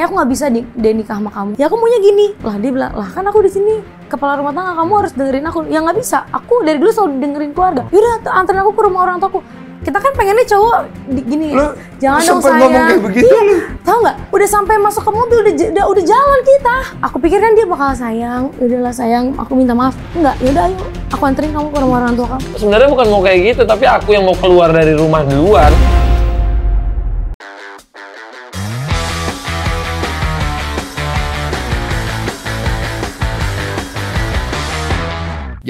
kayak aku nggak bisa di, deh nikah sama kamu ya aku maunya gini lah dia bilang lah kan aku di sini kepala rumah tangga kamu harus dengerin aku ya nggak bisa aku dari dulu selalu dengerin keluarga yaudah anterin aku ke rumah orang aku. kita kan pengennya cowok di, gini Lo, jangan dong sayang. ngomong kayak begitu Ih, iya, tau tahu nggak udah sampai masuk ke mobil udah, udah udah jalan kita aku pikir kan dia bakal sayang udahlah sayang aku minta maaf enggak yaudah ayo aku anterin kamu ke rumah orang tua kamu sebenarnya bukan mau kayak gitu tapi aku yang mau keluar dari rumah duluan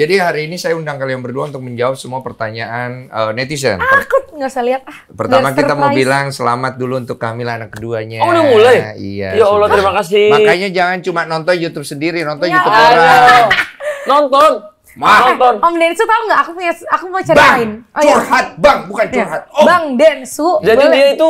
Jadi hari ini saya undang kalian berdua untuk menjawab semua pertanyaan uh, netizen. Ah, aku nggak usah lihat ah. Pertama kita surprise. mau bilang selamat dulu untuk Kamila anak keduanya. Oh udah mulai? Iya. Ya Allah terima kasih. Makanya jangan cuma nonton YouTube sendiri, nonton ya, YouTube orang. nonton. Mah. Nonton. Om Densu tahu nggak? Aku punya, aku mau ceritain. Bang, oh, iya. curhat, bang, bukan ya. curhat. Ya. Oh. Bang Densu. Jadi boleh. dia itu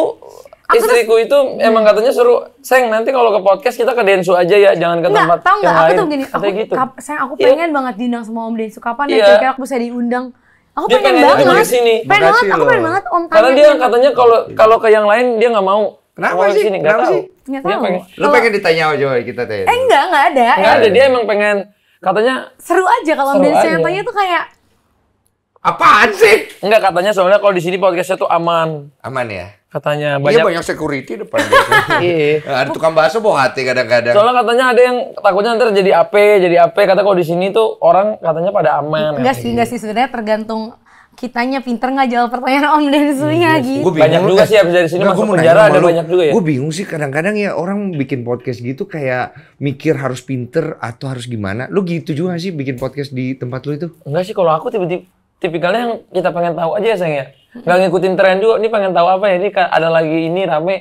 Aku Istriku tuh, itu emang hmm. katanya suruh, Seng nanti kalau ke podcast kita ke Densu aja ya, jangan ke enggak, tempat tahu yang lain. Aku tuh gini, aku, gitu. kap, Seng aku iya. pengen yeah. banget diundang sama Om Densu. Kapan yeah. ya iya. kira-kira aku bisa diundang? Aku dia pengen, pengen banget. Sini. Pengen banget, aku pengen banget Om Karena dia katanya kalau iya. kalau ke yang lain dia nggak mau. Kenapa sih? Sini, Kenapa sih? Nggak tahu. Pengen, Lu pengen ditanya aja kita tanya. Eh enggak, enggak ada. Enggak ada, dia emang pengen katanya seru aja kalau Om Densu yang tanya tuh kayak Apaan sih? Enggak katanya soalnya kalau di sini podcastnya tuh aman. Aman ya? katanya iya, banyak iya banyak security depan gitu. iya nah, ada tukang bakso bawa hati kadang-kadang soalnya katanya ada yang takutnya nanti jadi AP jadi AP kata kalau di sini tuh orang katanya pada aman enggak sih enggak gitu. sih sebenarnya tergantung kitanya pinter nggak jawab pertanyaan Om iya suhnya hmm, gitu. Gua banyak juga sih abis dari sini masuk penjara ada banyak juga ya. Gue bingung sih kadang-kadang ya orang bikin podcast gitu kayak mikir harus pinter atau harus gimana. Lu gitu juga sih bikin podcast di tempat lu itu? Enggak sih kalau aku tiba-tiba tipikalnya yang kita pengen tahu aja ya sayang ya nggak ngikutin tren juga ini pengen tahu apa ya ini ada lagi ini rame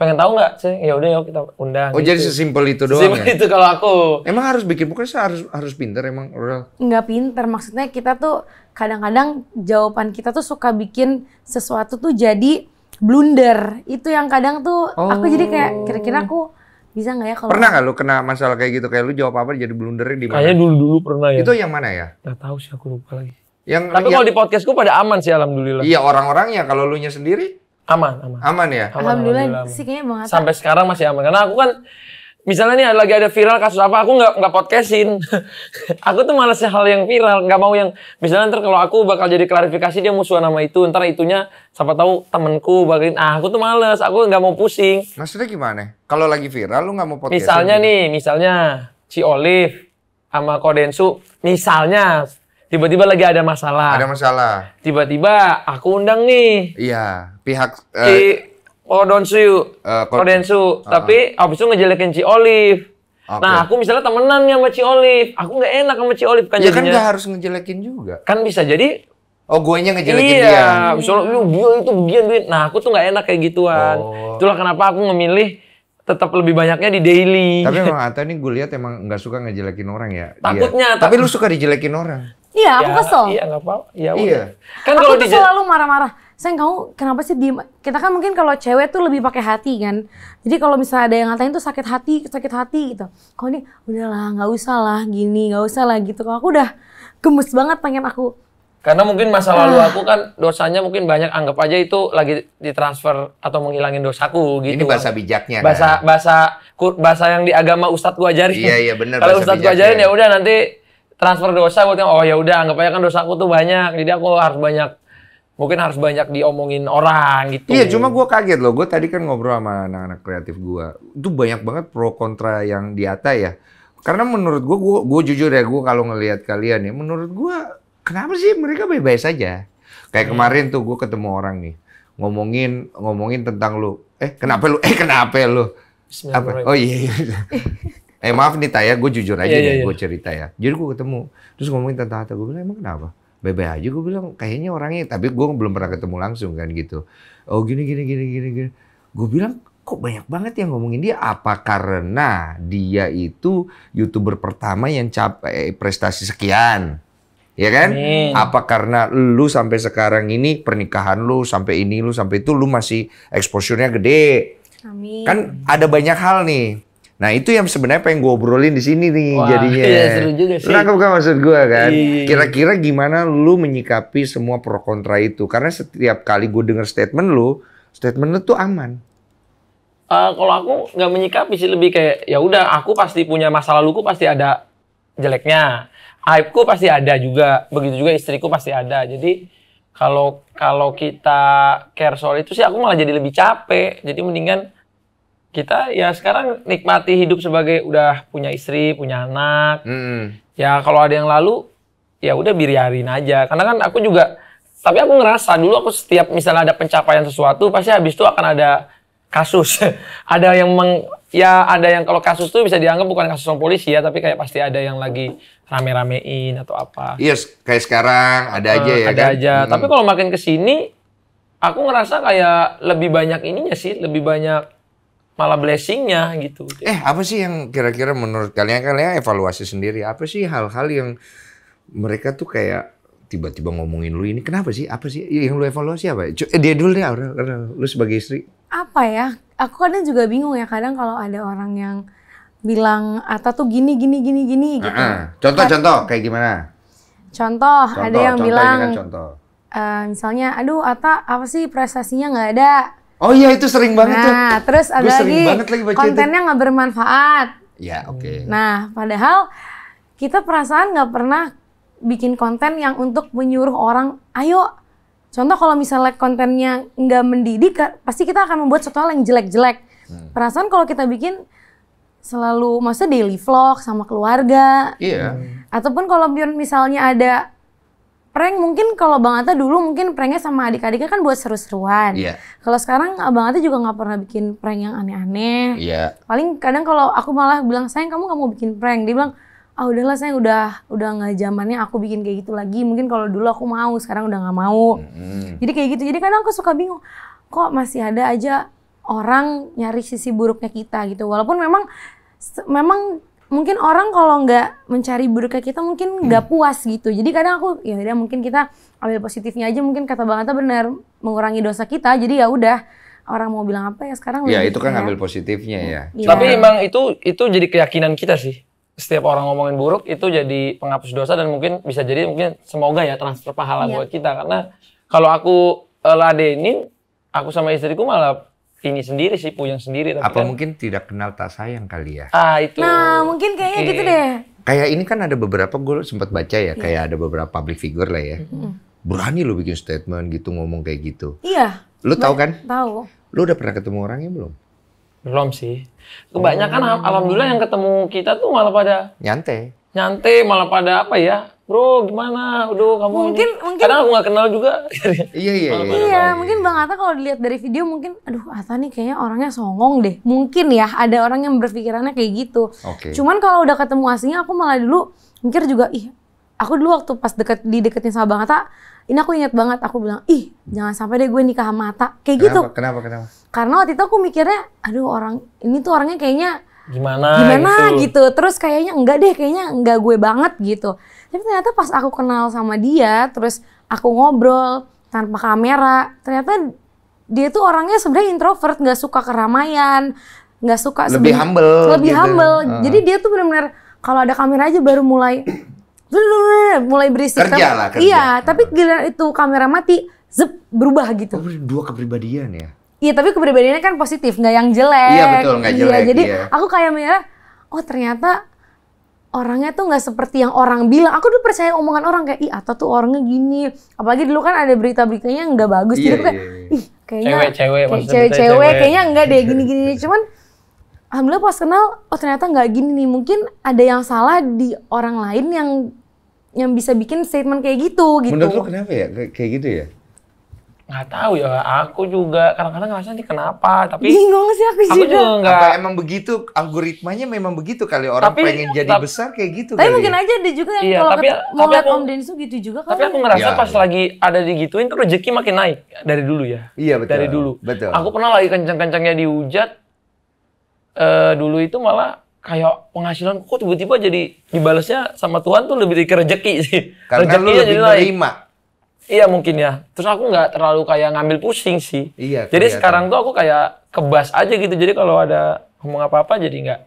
pengen tahu nggak sih ya udah yuk kita undang oh gitu. jadi sesimpel itu doang sesimpel ya? itu kalau aku emang harus bikin pokoknya harus harus pinter emang real nggak pinter maksudnya kita tuh kadang-kadang jawaban kita tuh suka bikin sesuatu tuh jadi blunder itu yang kadang tuh oh. aku jadi kayak oh. kira-kira aku bisa nggak ya kalau pernah nggak lu kena masalah kayak gitu kayak lu jawab apa jadi blundernya di mana? Kayaknya dulu dulu pernah ya. Itu yang mana ya? nggak tahu sih aku lupa lagi. Yang Tapi yang, kalau di podcastku pada aman sih alhamdulillah. Iya, orang-orangnya kalau lu nya sendiri aman, aman. Aman ya? Aman, alhamdulillah, alhamdulillah sih kayaknya Sampai sekarang masih aman karena aku kan misalnya nih lagi ada viral kasus apa aku nggak nggak podcastin aku tuh malas hal yang viral nggak mau yang misalnya ntar kalau aku bakal jadi klarifikasi dia musuh nama itu ntar itunya siapa tahu temanku bagin ah aku tuh males aku nggak mau pusing maksudnya gimana kalau lagi viral lu nggak mau podcast misalnya gitu? nih misalnya si Olive sama Kodensu misalnya tiba-tiba lagi ada masalah. Ada masalah. Tiba-tiba aku undang nih. Iya, pihak uh, si eh, Kodonsu, uh, eh, Kodensu, uh, uh. tapi abis itu ngejelekin Ci Olive. Okay. Nah, aku misalnya temenan sama Ci Olive, aku nggak enak sama Ci Olive kan Ya jadinya. kan gak harus ngejelekin juga. Kan bisa jadi Oh, gue nya ngejelekin iya, dia. Iya, misalnya lu dia itu begini, Nah, aku tuh nggak enak kayak gituan. Oh. Itulah kenapa aku memilih tetap lebih banyaknya di daily. Tapi emang Ata ini gue lihat emang nggak suka ngejelekin orang ya. Takutnya. Dia. Tapi lu suka dijelekin orang. Iya, aku ya, kesel. Iya, nggak apa-apa. Ya, iya. Kan kalau dia selalu marah-marah. Sayang kamu kenapa sih diem? Kita kan mungkin kalau cewek tuh lebih pakai hati kan. Jadi kalau misalnya ada yang ngatain tuh sakit hati, sakit hati gitu. Kalau ini udahlah nggak usah lah gini, nggak usah lah gitu. Kalau aku udah gemes banget pengen aku. Karena mungkin masa lalu ah. aku kan dosanya mungkin banyak anggap aja itu lagi ditransfer atau menghilangin dosaku gitu. Ini bahasa bijaknya. Bahasa kan? bahasa bahasa yang di agama ustadz gua ajarin. Iya iya benar. Kalau ustadz gua ajarin ya udah nanti transfer dosa gue bilang oh ya udah anggap aja kan dosaku tuh banyak jadi aku harus banyak mungkin harus banyak diomongin orang gitu. Iya, cuma gue kaget loh. Gue tadi kan ngobrol sama anak-anak kreatif gue. Itu banyak banget pro kontra yang di atas ya. Karena menurut gue, gue jujur ya gue kalau ngelihat kalian ya, menurut gue kenapa sih mereka bebas saja? Kayak hmm. kemarin tuh gue ketemu orang nih ngomongin ngomongin tentang lu. Eh kenapa lu? Eh kenapa lu? Apa? Oh iya. iya. Eh maaf nih Taya, gue jujur aja yeah, iya, nih, yeah, gue iya. cerita ya. Jadi gue ketemu, terus ngomongin tentang Hatta, gue bilang emang kenapa? Bebe aja gue bilang kayaknya orangnya, tapi gue belum pernah ketemu langsung kan gitu. Oh gini gini gini gini gini. Gue bilang kok banyak banget yang ngomongin dia apa karena dia itu youtuber pertama yang capai eh, prestasi sekian ya kan Amin. apa karena lu sampai sekarang ini pernikahan lu sampai ini lu sampai itu lu masih exposure-nya gede Amin. kan ada banyak hal nih Nah itu yang sebenarnya pengen gue obrolin di sini nih Wah, jadinya. Iya, seru juga sih. Nangkep kan maksud gue kan? Kira-kira gimana lu menyikapi semua pro kontra itu? Karena setiap kali gue denger statement lu, statement lu tuh aman. Uh, kalau aku nggak menyikapi sih lebih kayak ya udah aku pasti punya masa laluku pasti ada jeleknya, aibku pasti ada juga, begitu juga istriku pasti ada. Jadi kalau kalau kita care soal itu sih aku malah jadi lebih capek. Jadi mendingan kita ya sekarang nikmati hidup sebagai udah punya istri, punya anak. Hmm. Ya kalau ada yang lalu ya udah biarin aja. Karena kan aku juga tapi aku ngerasa dulu aku setiap misalnya ada pencapaian sesuatu pasti habis itu akan ada kasus. ada yang meng, ya ada yang kalau kasus itu bisa dianggap bukan kasus sama polisi ya, tapi kayak pasti ada yang lagi rame-ramein atau apa. Iya, yes, kayak sekarang ada aja uh, ya ada kan. aja. Hmm. Tapi kalau makin kesini aku ngerasa kayak lebih banyak ininya sih, lebih banyak malah blessingnya gitu. Eh apa sih yang kira-kira menurut kalian kalian evaluasi sendiri apa sih hal-hal yang mereka tuh kayak tiba-tiba ngomongin lu ini kenapa sih apa sih yang lu evaluasi apa? eh, dia dulu deh Aurel, Aurel, lu sebagai istri. Apa ya? Aku kadang juga bingung ya kadang kalau ada orang yang bilang Ata tuh gini gini gini gini gitu. uh Contoh contoh kayak gimana? Contoh, contoh ada yang contoh, bilang kan contoh. Uh, misalnya aduh Ata apa sih prestasinya nggak ada Oh iya itu sering banget nah, tuh. Nah, terus ada Gua lagi, lagi kontennya nggak bermanfaat. Ya, oke. Okay. Nah, padahal kita perasaan nggak pernah bikin konten yang untuk menyuruh orang, ayo. Contoh kalau misalnya kontennya nggak mendidik, pasti kita akan membuat sesuatu yang jelek-jelek. Hmm. Perasaan kalau kita bikin selalu, maksudnya daily vlog sama keluarga. Iya. Yeah. Ataupun kalau misalnya ada prank mungkin kalau Bang Atta dulu mungkin pranknya sama adik-adiknya kan buat seru-seruan. Iya. Yeah. Kalau sekarang eh, Bang Atta juga nggak pernah bikin prank yang aneh-aneh. Iya. Yeah. Paling kadang kalau aku malah bilang sayang kamu nggak mau bikin prank, dia bilang ah udahlah saya udah udah nggak zamannya aku bikin kayak gitu lagi. Mungkin kalau dulu aku mau, sekarang udah nggak mau. Mm-hmm. Jadi kayak gitu. Jadi kadang aku suka bingung kok masih ada aja orang nyari sisi buruknya kita gitu. Walaupun memang memang mungkin orang kalau nggak mencari buruknya kita mungkin hmm. nggak hmm. puas gitu. Jadi kadang aku ya udah mungkin kita ambil positifnya aja mungkin kata Bang Ata benar mengurangi dosa kita. Jadi ya udah orang mau bilang apa ya sekarang Ya itu kan ya. ambil positifnya ya. ya. Tapi iya. emang itu itu jadi keyakinan kita sih. Setiap orang ngomongin buruk itu jadi penghapus dosa dan mungkin bisa jadi mungkin semoga ya transfer pahala ya. buat kita karena kalau aku eh, ladenin aku sama istriku malah ini sendiri sih, puyeng sendiri. Tapi Apa kan, mungkin tidak kenal tak sayang kali ya? Ah itu. Nah mungkin kayaknya okay. gitu deh. Kayak ini kan ada beberapa gue sempat baca ya, yeah. kayak ada beberapa public figure lah ya. Mm -hmm. Berani lo bikin statement gitu, ngomong kayak gitu. Iya. Yeah. Lo tahu kan? Tahu. Lo udah pernah ketemu orangnya belum? Belum sih. Kebanyakan oh. alhamdulillah yang ketemu kita tuh malah pada nyantai. Nyantai malah pada apa ya? Bro, gimana? Udah kamu mungkin ini. mungkin karena aku nggak kenal juga. iya iya. iya, iya, iya mungkin Bang Ata kalau dilihat dari video mungkin aduh Ata nih kayaknya orangnya songong deh. Mungkin ya ada orang yang berpikirannya kayak gitu. Okay. Cuman kalau udah ketemu aslinya aku malah dulu mikir juga ih aku dulu waktu pas deket di deketin sama Bang Ata, ini aku ingat banget aku bilang ih jangan sampai deh gue nikah sama Atta kayak gitu. kenapa, gitu kenapa kenapa karena waktu itu aku mikirnya aduh orang ini tuh orangnya kayaknya gimana gimana gitu, gitu. terus kayaknya enggak deh kayaknya enggak gue banget gitu tapi ternyata pas aku kenal sama dia, terus aku ngobrol tanpa kamera, ternyata dia tuh orangnya sebenarnya introvert, nggak suka keramaian, nggak suka lebih humble, lebih gitu. humble. Uh. Jadi dia tuh benar-benar kalau ada kamera aja baru mulai mulai berisik. Kerja lah, iya, kerja. Iya, tapi ah. giliran itu kamera mati, zep berubah gitu. Oh, dua kepribadian ya. Iya, tapi kepribadiannya kan positif, nggak yang jelek. Iya betul, nggak iya, jelek. Iya, jadi iya. aku kayak mira, oh ternyata orangnya tuh nggak seperti yang orang bilang. Aku dulu percaya omongan orang kayak, ih Atta tuh orangnya gini. Apalagi dulu kan ada berita-beritanya nggak bagus. Iya, jadi gitu kan. iya, kayak, ih kayaknya cewek-cewek, kayak cewek-cewek, kayaknya enggak deh gini-gini. Cuman alhamdulillah pas kenal, oh ternyata nggak gini nih. Mungkin ada yang salah di orang lain yang yang bisa bikin statement kayak gitu. gitu. Menurut lu kenapa ya kayak gitu ya? nggak tahu ya aku juga kadang-kadang ngerasa nanti kenapa tapi bingung sih aku, aku juga, juga enggak. apa emang begitu algoritmanya memang begitu kali orang tapi, pengen jadi tapi, besar kayak gitu tapi kali mungkin ya? aja ada juga yang iya, kalau tapi, mau ngeliat Om Densu gitu juga kali tapi aku ngerasa ya. pas ya. lagi ada digituin tuh rezeki makin naik dari dulu ya iya betul dari dulu betul aku pernah lagi kencang-kencangnya dihujat uh, dulu itu malah kayak penghasilan kok tiba-tiba jadi dibalasnya sama Tuhan tuh lebih dari rezeki sih karena rezekinya jadi naik Iya mungkin ya. Terus aku nggak terlalu kayak ngambil pusing sih. Iya. Jadi sekarang tuh aku kayak kebas aja gitu. Jadi kalau ada ngomong apa apa jadi nggak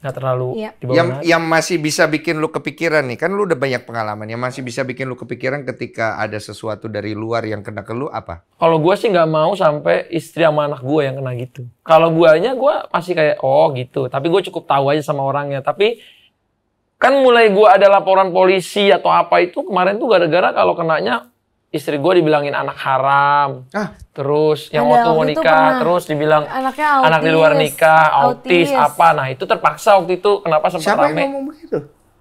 nggak terlalu iya. yang hati. yang masih bisa bikin lu kepikiran nih kan lu udah banyak pengalaman yang masih bisa bikin lu kepikiran ketika ada sesuatu dari luar yang kena ke lu apa kalau gue sih nggak mau sampai istri sama anak gue yang kena gitu kalau guanya gue masih kayak oh gitu tapi gue cukup tahu aja sama orangnya tapi kan mulai gue ada laporan polisi atau apa itu kemarin tuh gara-gara kalau kenanya istri gue dibilangin anak haram, ah. terus yang Ada, waktu mau nikah, terus dibilang anaknya autis, anak di luar nikah, autis, autis apa, nah itu terpaksa waktu itu kenapa sempat Siapa rame? yang ngomong begitu?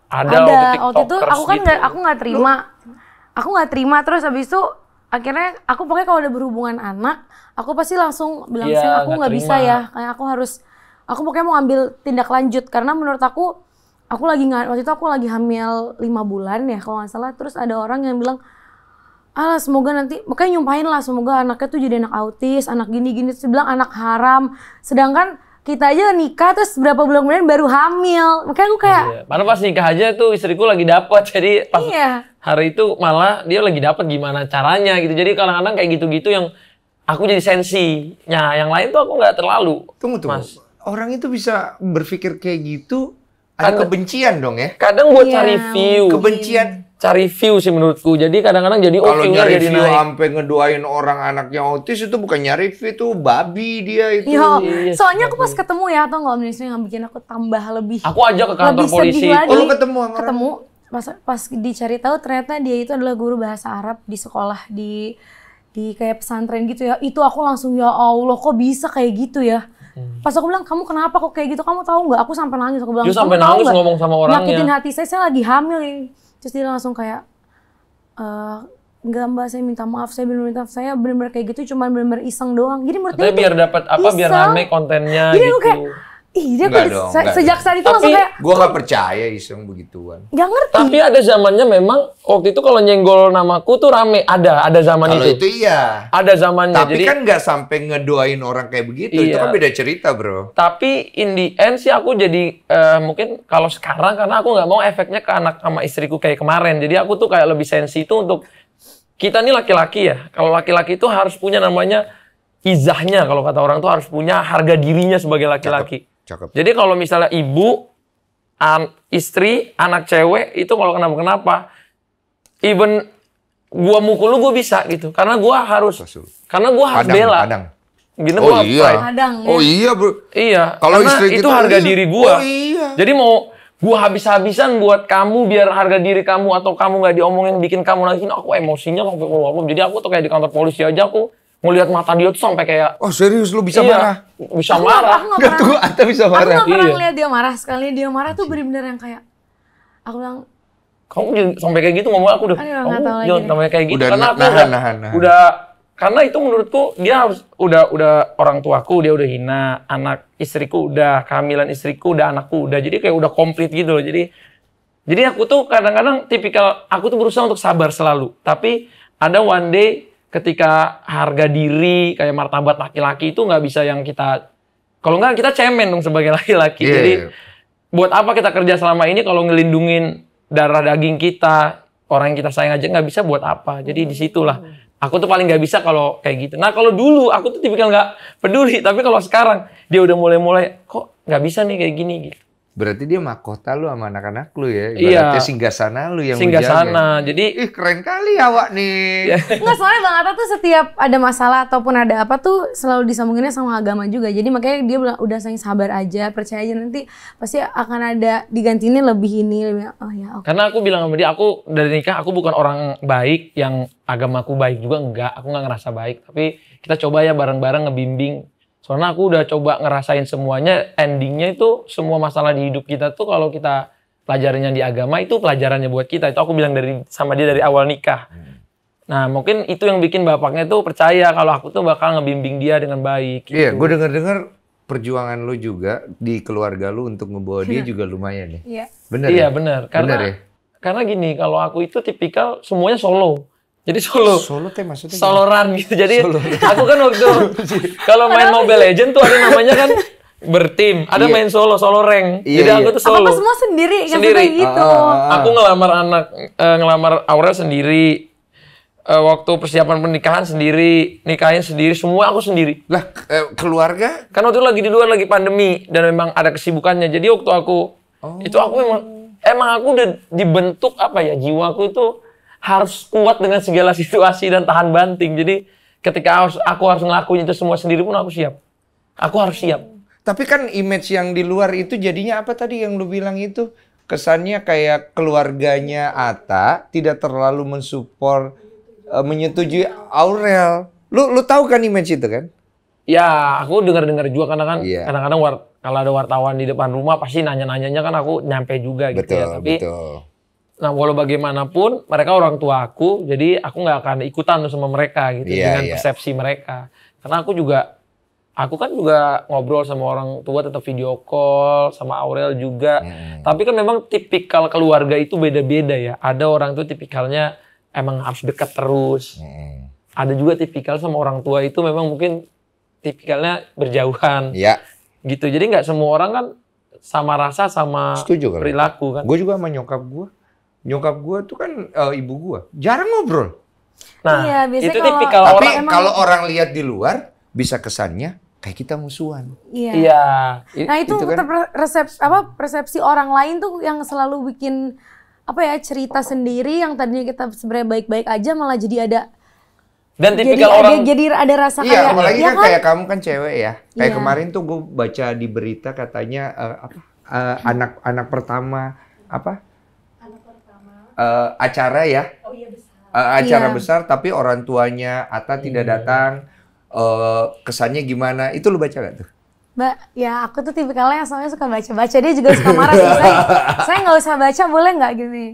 Ada, Ada waktu, waktu itu aku kan gitu. gak, aku nggak terima, Lu? aku nggak terima terus habis itu akhirnya aku pokoknya kalau udah berhubungan anak, aku pasti langsung bilang ya, sih aku nggak bisa ya, kayak aku harus, aku pokoknya mau ambil tindak lanjut karena menurut aku aku lagi nggak waktu itu aku lagi hamil lima bulan ya kalau nggak salah terus ada orang yang bilang alah semoga nanti makanya nyumpahin lah semoga anaknya tuh jadi anak autis anak gini gini terus bilang anak haram sedangkan kita aja nikah terus berapa bulan kemudian baru hamil makanya aku kayak iya. mana pas nikah aja tuh istriku lagi dapat jadi pas iya. hari itu malah dia lagi dapat gimana caranya gitu jadi kadang-kadang kayak gitu-gitu yang aku jadi sensi nah yang lain tuh aku gak terlalu tunggu tunggu mas. orang itu bisa berpikir kayak gitu ada kebencian dong ya kadang buat iya. cari view kebencian cari view sih menurutku. Jadi kadang-kadang jadi oh, Kalau okay, nyari jadi view naik. sampai ngeduain orang anaknya autis itu bukan nyari view tuh babi dia itu. Yo, iya, yes, iya, soalnya aku pas ketemu ya atau nggak Indonesia yang bikin aku tambah lebih. Aku aja ke kantor lebih polisi. lagi. Oh, ketemu sama Ketemu pas pas dicari tahu ternyata dia itu adalah guru bahasa Arab di sekolah di di kayak pesantren gitu ya. Itu aku langsung ya Allah kok bisa kayak gitu ya. Hmm. Pas aku bilang, kamu kenapa kok kayak gitu? Kamu tahu nggak? Aku sampai nangis. Aku bilang, Dia sampai nangis gak? ngomong sama orangnya. Nyakitin hati saya, saya lagi hamil terus dia langsung kayak uh, eh, nggak mbak saya minta maaf saya belum minta maaf saya benar-benar kayak gitu cuma benar-benar iseng doang jadi menurut dia biar dapat apa iseng. biar rame kontennya jadi gitu. kayak Iya, aku dong, se sejak saat itu langsung kayak... Gue gak percaya iseng begituan. Gak ngerti. Tapi ada zamannya memang, waktu itu kalau nyenggol namaku tuh rame. Ada, ada zaman itu. itu iya. Ada zamannya. Tapi jadi, kan gak sampai ngedoain orang kayak begitu. Iya. Itu kan beda cerita, bro. Tapi in the end sih aku jadi, uh, mungkin kalau sekarang, karena aku gak mau efeknya ke anak sama istriku kayak kemarin. Jadi aku tuh kayak lebih sensi itu untuk, kita nih laki-laki ya. Kalau laki-laki itu harus punya namanya izahnya. Kalau kata orang tuh harus punya harga dirinya sebagai laki-laki. Cakep. Jadi kalau misalnya ibu, an istri, anak cewek itu kalau kenapa kenapa, even gua mukul lu gua bisa gitu, karena gua harus, Rasul. karena gua harus bela. Padang. Gini oh iya. Ya? Padang, ya. Oh iya bro. Iya. Kalau istri itu kita, harga iya. diri gua. Oh iya. Jadi mau gua habis-habisan buat kamu biar harga diri kamu atau kamu nggak diomongin bikin kamu lagi aku emosinya aku jadi aku tuh kayak di kantor polisi aja aku ngelihat mata dia tuh sampai kayak oh serius lu bisa iya, marah bisa aku marah aku nggak pernah gak tuh bisa marah aku nggak pernah iya. ngeliat dia marah sekali dia marah tuh bener-bener yang kayak aku bilang kamu sampai kayak gitu ngomong aku udah kamu jangan sampai kayak gitu udah karena aku nahan, udah, nahan, nahan. udah karena itu menurutku dia harus udah udah orang tuaku dia udah hina anak istriku udah kehamilan istriku udah anakku udah jadi kayak udah komplit gitu loh jadi jadi aku tuh kadang-kadang tipikal aku tuh berusaha untuk sabar selalu tapi ada one day ketika harga diri kayak martabat laki-laki itu nggak bisa yang kita kalau nggak kita cemen dong sebagai laki-laki. Yeah. Jadi iya. buat apa kita kerja selama ini kalau ngelindungin darah daging kita orang yang kita sayang aja nggak bisa buat apa. Jadi disitulah aku tuh paling nggak bisa kalau kayak gitu. Nah kalau dulu aku tuh tipikal nggak peduli, tapi kalau sekarang dia udah mulai-mulai kok nggak bisa nih kayak gini gitu. Berarti dia mahkota lu sama anak-anak lu ya. Iya. Ibaratnya iya. singgah sana lu yang Singgah sana. Jadi ih keren kali awak nih. Iya. Enggak soalnya Bang Ata tuh setiap ada masalah ataupun ada apa tuh selalu disambunginnya sama agama juga. Jadi makanya dia bilang udah sayang sabar aja, percaya aja nanti pasti akan ada digantinya lebih ini lebih oh ya okay. Karena aku bilang sama dia aku dari nikah aku bukan orang baik yang agamaku baik juga enggak. Aku nggak ngerasa baik, tapi kita coba ya bareng-bareng ngebimbing Soalnya aku udah coba ngerasain semuanya, endingnya itu semua masalah di hidup kita tuh kalau kita pelajarannya di agama itu pelajarannya buat kita. Itu aku bilang dari sama dia dari awal nikah. Hmm. Nah mungkin itu yang bikin bapaknya tuh percaya kalau aku tuh bakal ngebimbing dia dengan baik. Iya, gitu. Iya, gue denger-dengar perjuangan lu juga di keluarga lu untuk membawa dia iya. juga lumayan ya. Iya. Bener iya, ya? bener. Karena, bener ya? Karena gini, kalau aku itu tipikal semuanya solo. Jadi solo. Solo teh maksudnya. Soloran gitu. Jadi solo. aku kan waktu kalau main Mobile Legend tuh ada namanya kan bertim, ada iya. main solo, solo rank. Iya, Jadi iya. aku tuh solo. Apa semua sendiri, sendiri. Kan gitu. Ah, ah, ah, ah. Aku ngelamar anak, uh, ngelamar Aurel sendiri. Uh, waktu persiapan pernikahan sendiri, nikahin sendiri, semua aku sendiri. Lah, eh, keluarga? Kan waktu itu lagi di luar lagi pandemi dan memang ada kesibukannya. Jadi waktu aku oh. itu aku emang emang aku udah dibentuk apa ya jiwaku itu harus kuat dengan segala situasi dan tahan banting. Jadi ketika harus, aku harus ngelakuin itu semua sendiri pun aku siap. Aku harus siap. Tapi kan image yang di luar itu jadinya apa tadi yang lu bilang itu? Kesannya kayak keluarganya Ata tidak terlalu mensupport, uh, menyetujui Aurel. Lu lu tahu kan image itu kan? Ya, aku dengar-dengar juga karena kan yeah. kadang-kadang kalau ada wartawan di depan rumah pasti nanya-nanyanya kan aku nyampe juga gitu ya. betul, ya. Tapi betul Nah, walau bagaimanapun mereka orang tua aku, jadi aku nggak akan ikutan sama mereka gitu yeah, dengan yeah. persepsi mereka. Karena aku juga aku kan juga ngobrol sama orang tua tetap video call sama Aurel juga. Hmm. Tapi kan memang tipikal keluarga itu beda-beda ya. Ada orang tuh tipikalnya emang harus dekat terus. Hmm. Ada juga tipikal sama orang tua itu memang mungkin tipikalnya berjauhan. Iya. Yeah. Gitu. Jadi nggak semua orang kan sama rasa sama Setuju, perilaku kan. Gue juga menyokap gue nyokap gue tuh kan uh, ibu gue jarang ngobrol. Nah, iya, itu kalau, tipikal tapi orang. Tapi kalau orang lihat di luar bisa kesannya kayak kita musuhan. Iya. iya. Nah itu, itu kan? resepsi apa persepsi orang lain tuh yang selalu bikin apa ya cerita sendiri yang tadinya kita sebenarnya baik-baik aja malah jadi ada dan tipikal jadi, orang ada, jadi ada rasa iya, kayak apalagi ya kan, kan kayak kamu kan cewek ya kayak iya. kemarin tuh gue baca di berita katanya uh, apa anak-anak uh, eh, anak, anak pertama apa uh, acara ya. Oh iya besar. Uh, acara iya. besar tapi orang tuanya Ata hmm. tidak iya. datang. Uh, kesannya gimana? Itu lu baca gak tuh? Mbak, ya aku tuh tipikalnya soalnya suka baca-baca. Dia juga suka marah sih. Saya, saya nggak usah baca, boleh nggak gini?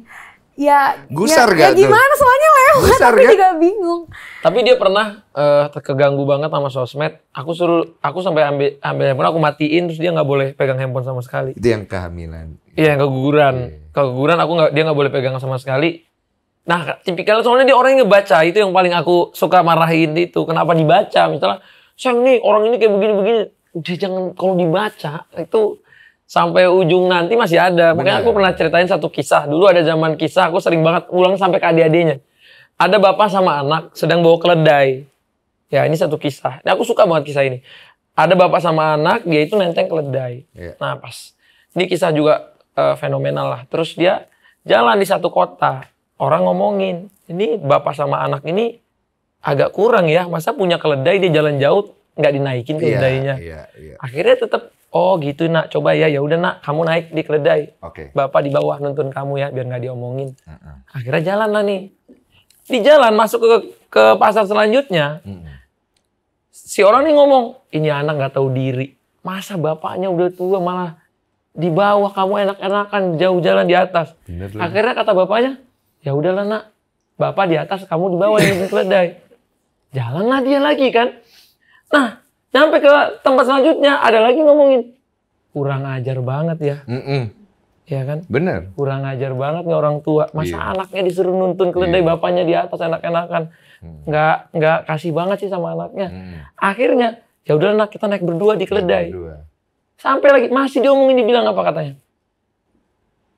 ya gusar ya, gak ya gimana tuh? soalnya lewat gusar tapi gak? juga bingung tapi dia pernah uh, keganggu banget sama sosmed aku suruh aku sampai ambil ambil handphone aku matiin terus dia nggak boleh pegang handphone sama sekali itu yang kehamilan iya yang keguguran yeah. keguguran aku nggak dia nggak boleh pegang sama sekali nah tipikal soalnya dia orang yang ngebaca itu yang paling aku suka marahin itu kenapa dibaca misalnya sayang nih orang ini kayak begini begini Udah jangan kalau dibaca itu sampai ujung nanti masih ada. Makanya aku pernah ceritain satu kisah. Dulu ada zaman kisah, aku sering banget ulang sampai ke adik-adiknya. Ada bapak sama anak sedang bawa keledai. Ya ini satu kisah. Nah, aku suka banget kisah ini. Ada bapak sama anak, dia itu nenteng keledai. Yeah. Nah pas. Ini kisah juga uh, fenomenal lah. Terus dia jalan di satu kota. Orang ngomongin, ini bapak sama anak ini agak kurang ya. Masa punya keledai dia jalan jauh nggak dinaikin iya, keledainya. Yeah, yeah, yeah. Akhirnya tetap Oh gitu nak, coba ya. Ya udah nak, kamu naik di keledai. Oke. Okay. Bapak di bawah nuntun kamu ya, biar nggak diomongin. Uh -uh. Akhirnya jalan lah nih. Di jalan masuk ke ke pasar selanjutnya, uh -uh. si orang nih ngomong, ini anak nggak tahu diri. Masa bapaknya udah tua malah di bawah kamu enak-enakan jauh jalan di atas. Bener, Akhirnya kata bapaknya, ya udahlah nak, bapak di atas, kamu di bawah di keledai. Jalanlah dia lagi kan. Nah, sampai ke tempat selanjutnya ada lagi ngomongin kurang ajar banget ya. Mm -mm. Ya kan? Bener. Kurang ajar banget nih orang tua. Masa yeah. anaknya disuruh nuntun keledai yeah. bapaknya di atas enak-enakan. Mm. Nggak nggak kasih banget sih sama anaknya. Hmm. Akhirnya ya udah anak kita naik berdua di keledai. Berdua. Sampai lagi masih diomongin dibilang apa katanya?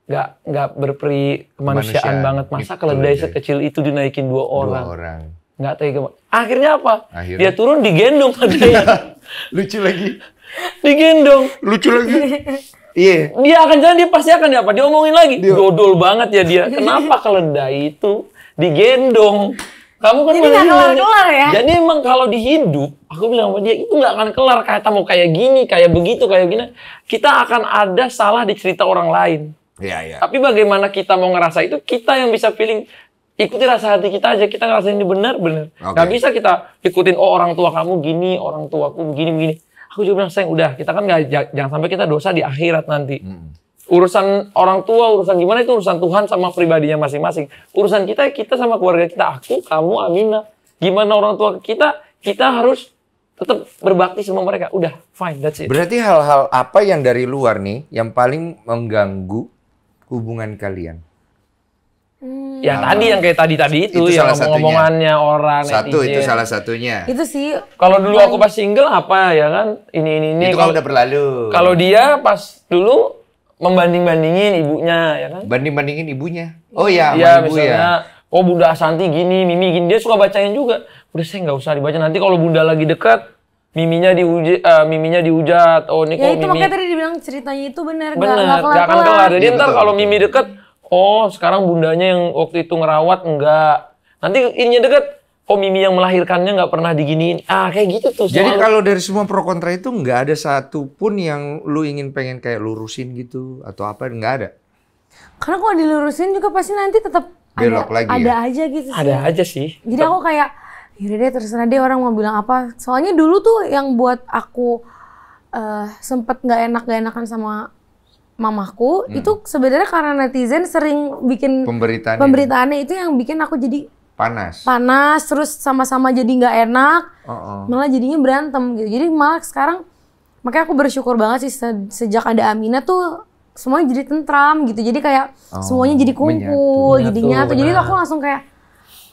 Nggak nggak berperi kemanusiaan, kemanusiaan banget. Masa keledai sekecil itu dinaikin dua orang. Dua orang nggak tahu gimana. Akhirnya apa? Akhirnya. Dia turun digendong padahal. Lucu lagi. Digendong. Lucu lagi. Iya. Yeah. Dia akan jalan dia pasti akan dia apa? Dia omongin lagi. Dia. Dodol banget ya dia. Kenapa keledai itu digendong? Kamu kan Jadi gak kelar kelar ya. Jadi emang kalau di hidup, aku bilang sama dia itu nggak akan kelar. Kayak tamu kayak gini, kayak begitu, kayak gini. Kita akan ada salah di cerita orang lain. Iya, iya. Tapi bagaimana kita mau ngerasa itu, kita yang bisa feeling ikuti rasa hati kita aja kita ngerasain ini benar benar okay. nggak bisa kita ikutin oh orang tua kamu gini orang tua aku begini begini aku juga bilang sayang udah kita kan nggak jangan sampai kita dosa di akhirat nanti hmm. urusan orang tua urusan gimana itu urusan Tuhan sama pribadinya masing-masing urusan kita kita sama keluarga kita aku kamu Amina gimana orang tua kita kita harus tetap berbakti sama mereka udah fine that's it berarti hal-hal apa yang dari luar nih yang paling mengganggu hubungan kalian Hmm. Ya tadi yang kayak tadi tadi itu, itu yang ngomong-ngomongannya orang Satu netizen. itu salah satunya. Itu sih. Kalau dulu aku pas single apa ya kan ini ini ini. Itu kan kalau udah berlalu. Kalau dia pas dulu membanding-bandingin ibunya ya kan. Banding-bandingin ibunya. Oh ya, iya, ya ibu misalnya, ya. Oh Bunda Asanti gini, Mimi gini. Dia suka bacain juga. Udah saya nggak usah dibaca nanti kalau Bunda lagi dekat miminya diuji uh, miminya diujat. Oh ini ya, kok itu Mimi. makanya tadi dibilang ceritanya itu benar, benar. Gak, akan kelar. Jadi ya, ntar kalau Mimi dekat. Oh, sekarang bundanya yang waktu itu ngerawat enggak. Nanti ininya deket. Oh, Mimi yang melahirkannya enggak pernah diginiin. Ah, kayak gitu tuh. Soal... Jadi kalau dari semua pro kontra itu nggak ada satupun yang lu ingin pengen kayak lurusin gitu atau apa nggak ada. Karena kalau dilurusin juga pasti nanti tetap belok ada, lagi. Ada ya? aja gitu. Sih. Ada aja sih. Jadi tetap. aku kayak yaudah deh terserah deh orang mau bilang apa. Soalnya dulu tuh yang buat aku uh, sempet nggak enak gak enakan sama mamaku hmm. itu sebenarnya karena netizen sering bikin pemberitaannya, pemberitaannya itu yang bikin aku jadi panas panas terus sama-sama jadi nggak enak oh, oh. malah jadinya berantem gitu jadi malah sekarang makanya aku bersyukur banget sih se sejak ada Amina tuh semuanya jadi tentram gitu jadi kayak oh, semuanya jadi kumpul jadinya jadi nyatu jadi aku langsung kayak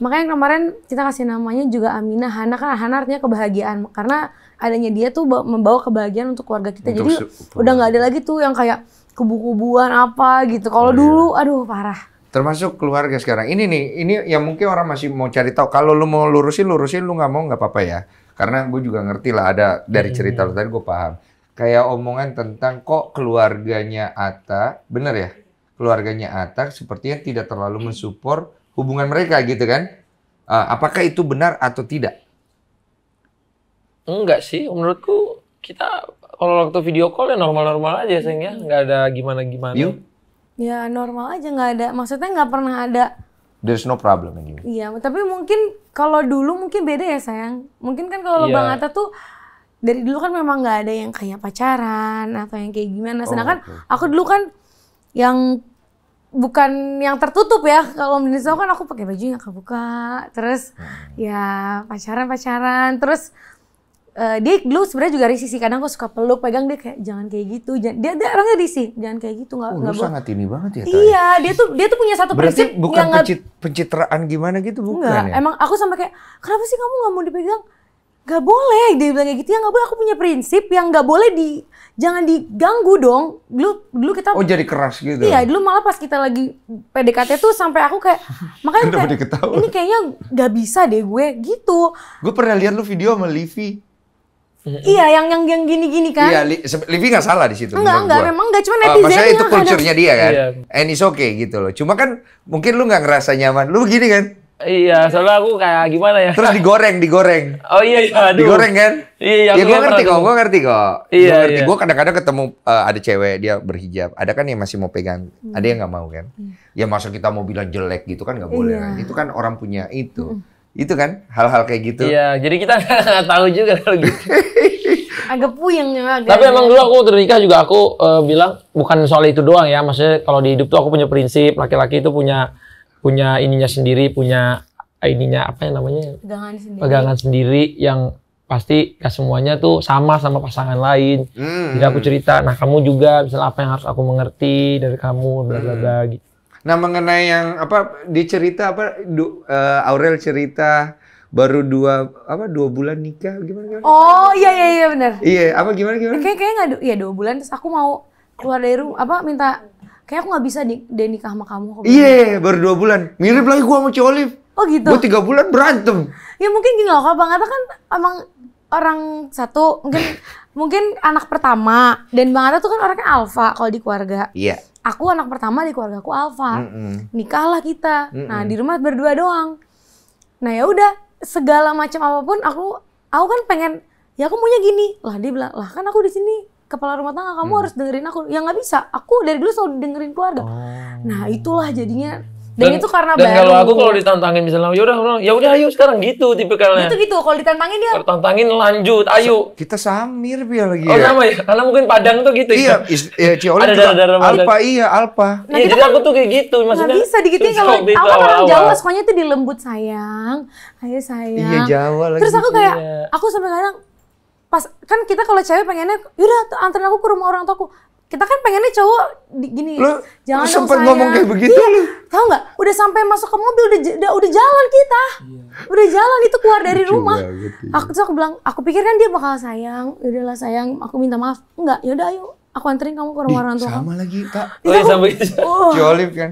makanya kemarin kita kasih namanya juga Amina Hana kan Hana artinya kebahagiaan karena adanya dia tuh membawa kebahagiaan untuk keluarga kita. Untuk Jadi udah nggak ada lagi tuh yang kayak kubu-kubuan apa gitu. Kalau oh, iya. dulu iya. aduh parah. Termasuk keluarga sekarang. Ini nih, ini yang mungkin orang masih mau cari tahu. Kalau lu mau lurusin, lurusin. Lu nggak mau nggak apa-apa ya. Karena gue juga ngerti lah ada dari iya. cerita lu tadi gue paham. Kayak omongan tentang kok keluarganya Ata, bener ya? Keluarganya Ata sepertinya tidak terlalu mensupport hubungan mereka gitu kan? Uh, apakah itu benar atau tidak? Enggak sih, menurutku kita kalau waktu video call ya normal-normal aja sayang ya, nggak ada gimana-gimana. You? Ya normal aja, nggak ada. Maksudnya nggak pernah ada. There's no problem you. Iya, tapi mungkin kalau dulu mungkin beda ya sayang. Mungkin kan kalau yeah. Bang Ata tuh dari dulu kan memang nggak ada yang kayak pacaran atau yang kayak gimana. Oh, Sedangkan oh, okay. aku dulu kan yang bukan yang tertutup ya. Kalau Indonesia kan aku pakai baju yang kebuka, terus ya pacaran-pacaran, terus uh, dia dulu sebenarnya juga risih kadang kok suka peluk pegang dia kayak jangan kayak gitu jangan, dia, dia orangnya risih jangan kayak gitu nggak oh, sangat ini banget ya tanya. iya dia tuh dia tuh punya satu Berarti prinsip bukan yang pencit, pencitraan gimana gitu bukan enggak, ya? emang aku sama kayak kenapa sih kamu nggak mau dipegang nggak boleh dia bilang kayak gitu ya nggak boleh aku punya prinsip yang nggak boleh di jangan diganggu dong dulu dulu kita oh jadi keras gitu iya dulu malah pas kita lagi PDKT tuh sampai aku kayak makanya kayak, ini kayaknya nggak bisa deh gue gitu gue pernah lihat lu video sama Livi Iya, yang yang yang gini-gini kan. Iya, Livi nggak salah di situ. Enggak, enggak, memang enggak. Cuma ah, netizen uh, Maksudnya itu kulturnya nya dia kan. Iya. And it's okay gitu loh. Cuma kan mungkin lu nggak ngerasa nyaman. Lu gini kan? Iya, soalnya aku kayak gimana ya? Terus digoreng, digoreng. Oh iya, iya aduh. Digoreng kan? Iya, iya. Ya, gue ngerti kok, gue ngerti kok. Iya, gua ngerti. Iya. Gue kadang-kadang ketemu uh, ada cewek dia berhijab, ada kan yang masih mau pegang, hmm. ada yang nggak mau kan? Hmm. Ya masa kita mau bilang jelek gitu kan nggak boleh iya. kan? Itu kan orang punya itu. Hmm itu kan hal-hal kayak gitu. Iya, jadi kita nggak tahu juga kalau gitu. agak puyeng ya. Agak Tapi emang dulu aku ternikah juga aku uh, bilang bukan soal itu doang ya, maksudnya kalau di hidup tuh aku punya prinsip laki-laki itu punya punya ininya sendiri, punya ininya apa yang namanya? Pegangan sendiri. Pegangan sendiri yang pasti gak semuanya tuh sama sama pasangan lain. Hmm. Jadi aku hmm. cerita, nah kamu juga misalnya apa yang harus aku mengerti dari kamu, bla bla bla hmm. gitu. Nah mengenai yang apa dicerita apa du, uh, Aurel cerita baru dua apa dua bulan nikah gimana gimana? Oh iya iya iya benar. Iya apa gimana gimana? Kayak kayak nggak ya dua bulan terus aku mau keluar dari rumah apa minta kayak aku nggak bisa di, deh nikah sama kamu. Iya yeah, iya, baru dua bulan mirip lagi gua sama Olive. Oh gitu. Gua tiga bulan berantem. Ya mungkin gini loh kalau bang kan emang orang satu mungkin mungkin anak pertama dan Bang Ata tuh kan orangnya alfa kalau di keluarga. Iya. Yeah. Aku anak pertama di keluarga aku alfa. Mm -mm. Nikahlah kita. Mm -mm. Nah, di rumah berdua doang. Nah, ya udah segala macam apapun aku aku kan pengen ya aku maunya gini. Lah dia bilang, "Lah kan aku di sini kepala rumah tangga kamu mm. harus dengerin aku." Ya nggak bisa. Aku dari dulu selalu dengerin keluarga. Oh. Nah, itulah jadinya dan, dan itu karena dan baru. kalau aku kalau ditantangin misalnya ya udah ya udah ayo sekarang gitu kalian Itu gitu kalau ditantangin dia tantangin lanjut ayo. Kita samir biar lagi. Oh ya. sama ya karena mungkin Padang tuh gitu iya, ya. Iya, Ciolek ada darah darah Alpa iya Alpa. Nah, ya, jadi kan, aku tuh kayak gitu maksudnya. Gak bisa kalau Aku kan orang Jawa semuanya tuh dilembut sayang. Ayo sayang. Iya Jawa lagi. Terus aku kayak iya. aku sampai kadang pas kan kita kalau cewek pengennya yaudah anterin aku ke rumah orang tuaku kita kan pengennya cowok di, gini lu, jangan lu sempet sayang. ngomong kayak begitu iya, tahu nggak udah sampai masuk ke mobil udah udah, udah jalan kita iya. udah jalan itu keluar dari Cuma, rumah gitu, aku tuh aku bilang aku pikir kan dia bakal sayang ya udahlah sayang aku minta maaf enggak ya udah ayo aku anterin kamu ke rumah orang tua sama lagi kak iya, oh ya sama oh. Olive kan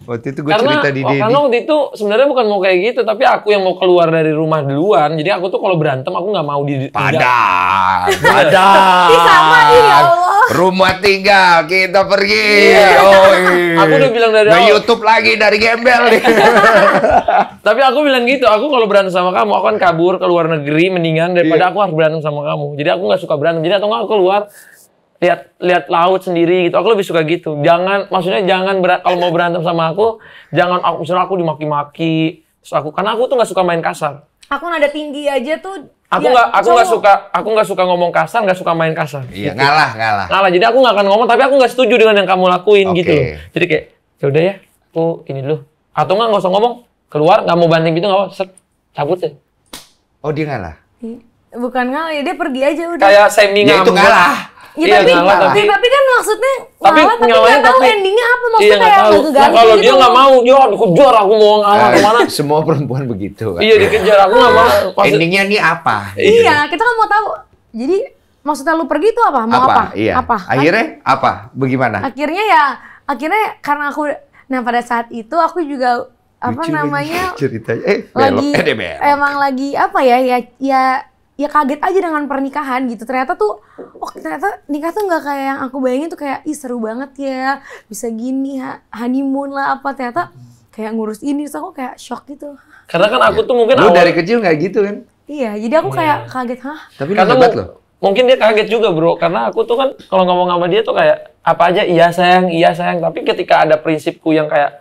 Waktu itu gue cerita di dia Karena waktu itu sebenarnya bukan mau kayak gitu, tapi aku yang mau keluar dari rumah duluan. Jadi aku tuh kalau berantem aku nggak mau di. Padah, padah. sama ya Allah. Rumah tinggal kita pergi. Yeah. Oh, aku udah bilang dari nah, awal. YouTube lagi dari gembel nih. Tapi aku bilang gitu, aku kalau berantem sama kamu, aku kan kabur ke luar negeri mendingan daripada yeah. aku harus berantem sama kamu. Jadi aku nggak suka berantem. Jadi atau nggak aku keluar lihat lihat laut sendiri gitu. Aku lebih suka gitu. Jangan maksudnya jangan berat kalau mau berantem sama aku, jangan aku misalnya aku dimaki-maki. Terus aku karena aku tuh nggak suka main kasar. Aku nada tinggi aja tuh Iya, aku nggak ya, aku nggak suka aku nggak suka ngomong kasar, nggak suka main kasar. Iya, gitu. ngalah, ngalah. Ngalah. Jadi aku nggak akan ngomong, tapi aku nggak setuju dengan yang kamu lakuin okay. gitu Jadi kayak ya udah ya, aku ini dulu. Atau nggak nggak usah ngomong, keluar nggak mau banting gitu nggak usah cabut deh. Oh dia ngalah. Bukan ngalah, ya dia pergi aja udah. Kayak semi ngambek. Ya itu ngalah. Ya, iya, tapi, ngalah, tapi, tapi kan maksudnya tapi ngalah, tapi nggak tahu endingnya apa maksudnya iya, kayak tahu. Nah, kalau gitu. dia nggak mau, dia dikejar aku mau ngalah uh, kemana? Semua perempuan begitu. Kan? Iya dikejar aku nggak mau. Maksud... endingnya ini apa? Iya, iya, kita kan mau tahu. Jadi maksudnya lu pergi itu apa? Mau apa? Apa? Iya. apa? Akhirnya apa? Bagaimana? Akhirnya ya, akhirnya karena aku, nah pada saat itu aku juga apa Lucu namanya ceritanya eh lagi eh, belok. emang lagi apa ya ya ya ya kaget aja dengan pernikahan gitu ternyata tuh oh ternyata nikah tuh nggak kayak yang aku bayangin tuh kayak ih seru banget ya bisa gini ha honeymoon lah apa ternyata kayak ngurus ini terus aku kayak shock gitu karena kan aku tuh mungkin lu awal... dari kecil nggak gitu kan iya jadi aku iya. kayak yeah. kaget hah tapi karena hebat loh mungkin dia kaget juga bro karena aku tuh kan kalau ngomong sama dia tuh kayak apa aja iya sayang iya sayang tapi ketika ada prinsipku yang kayak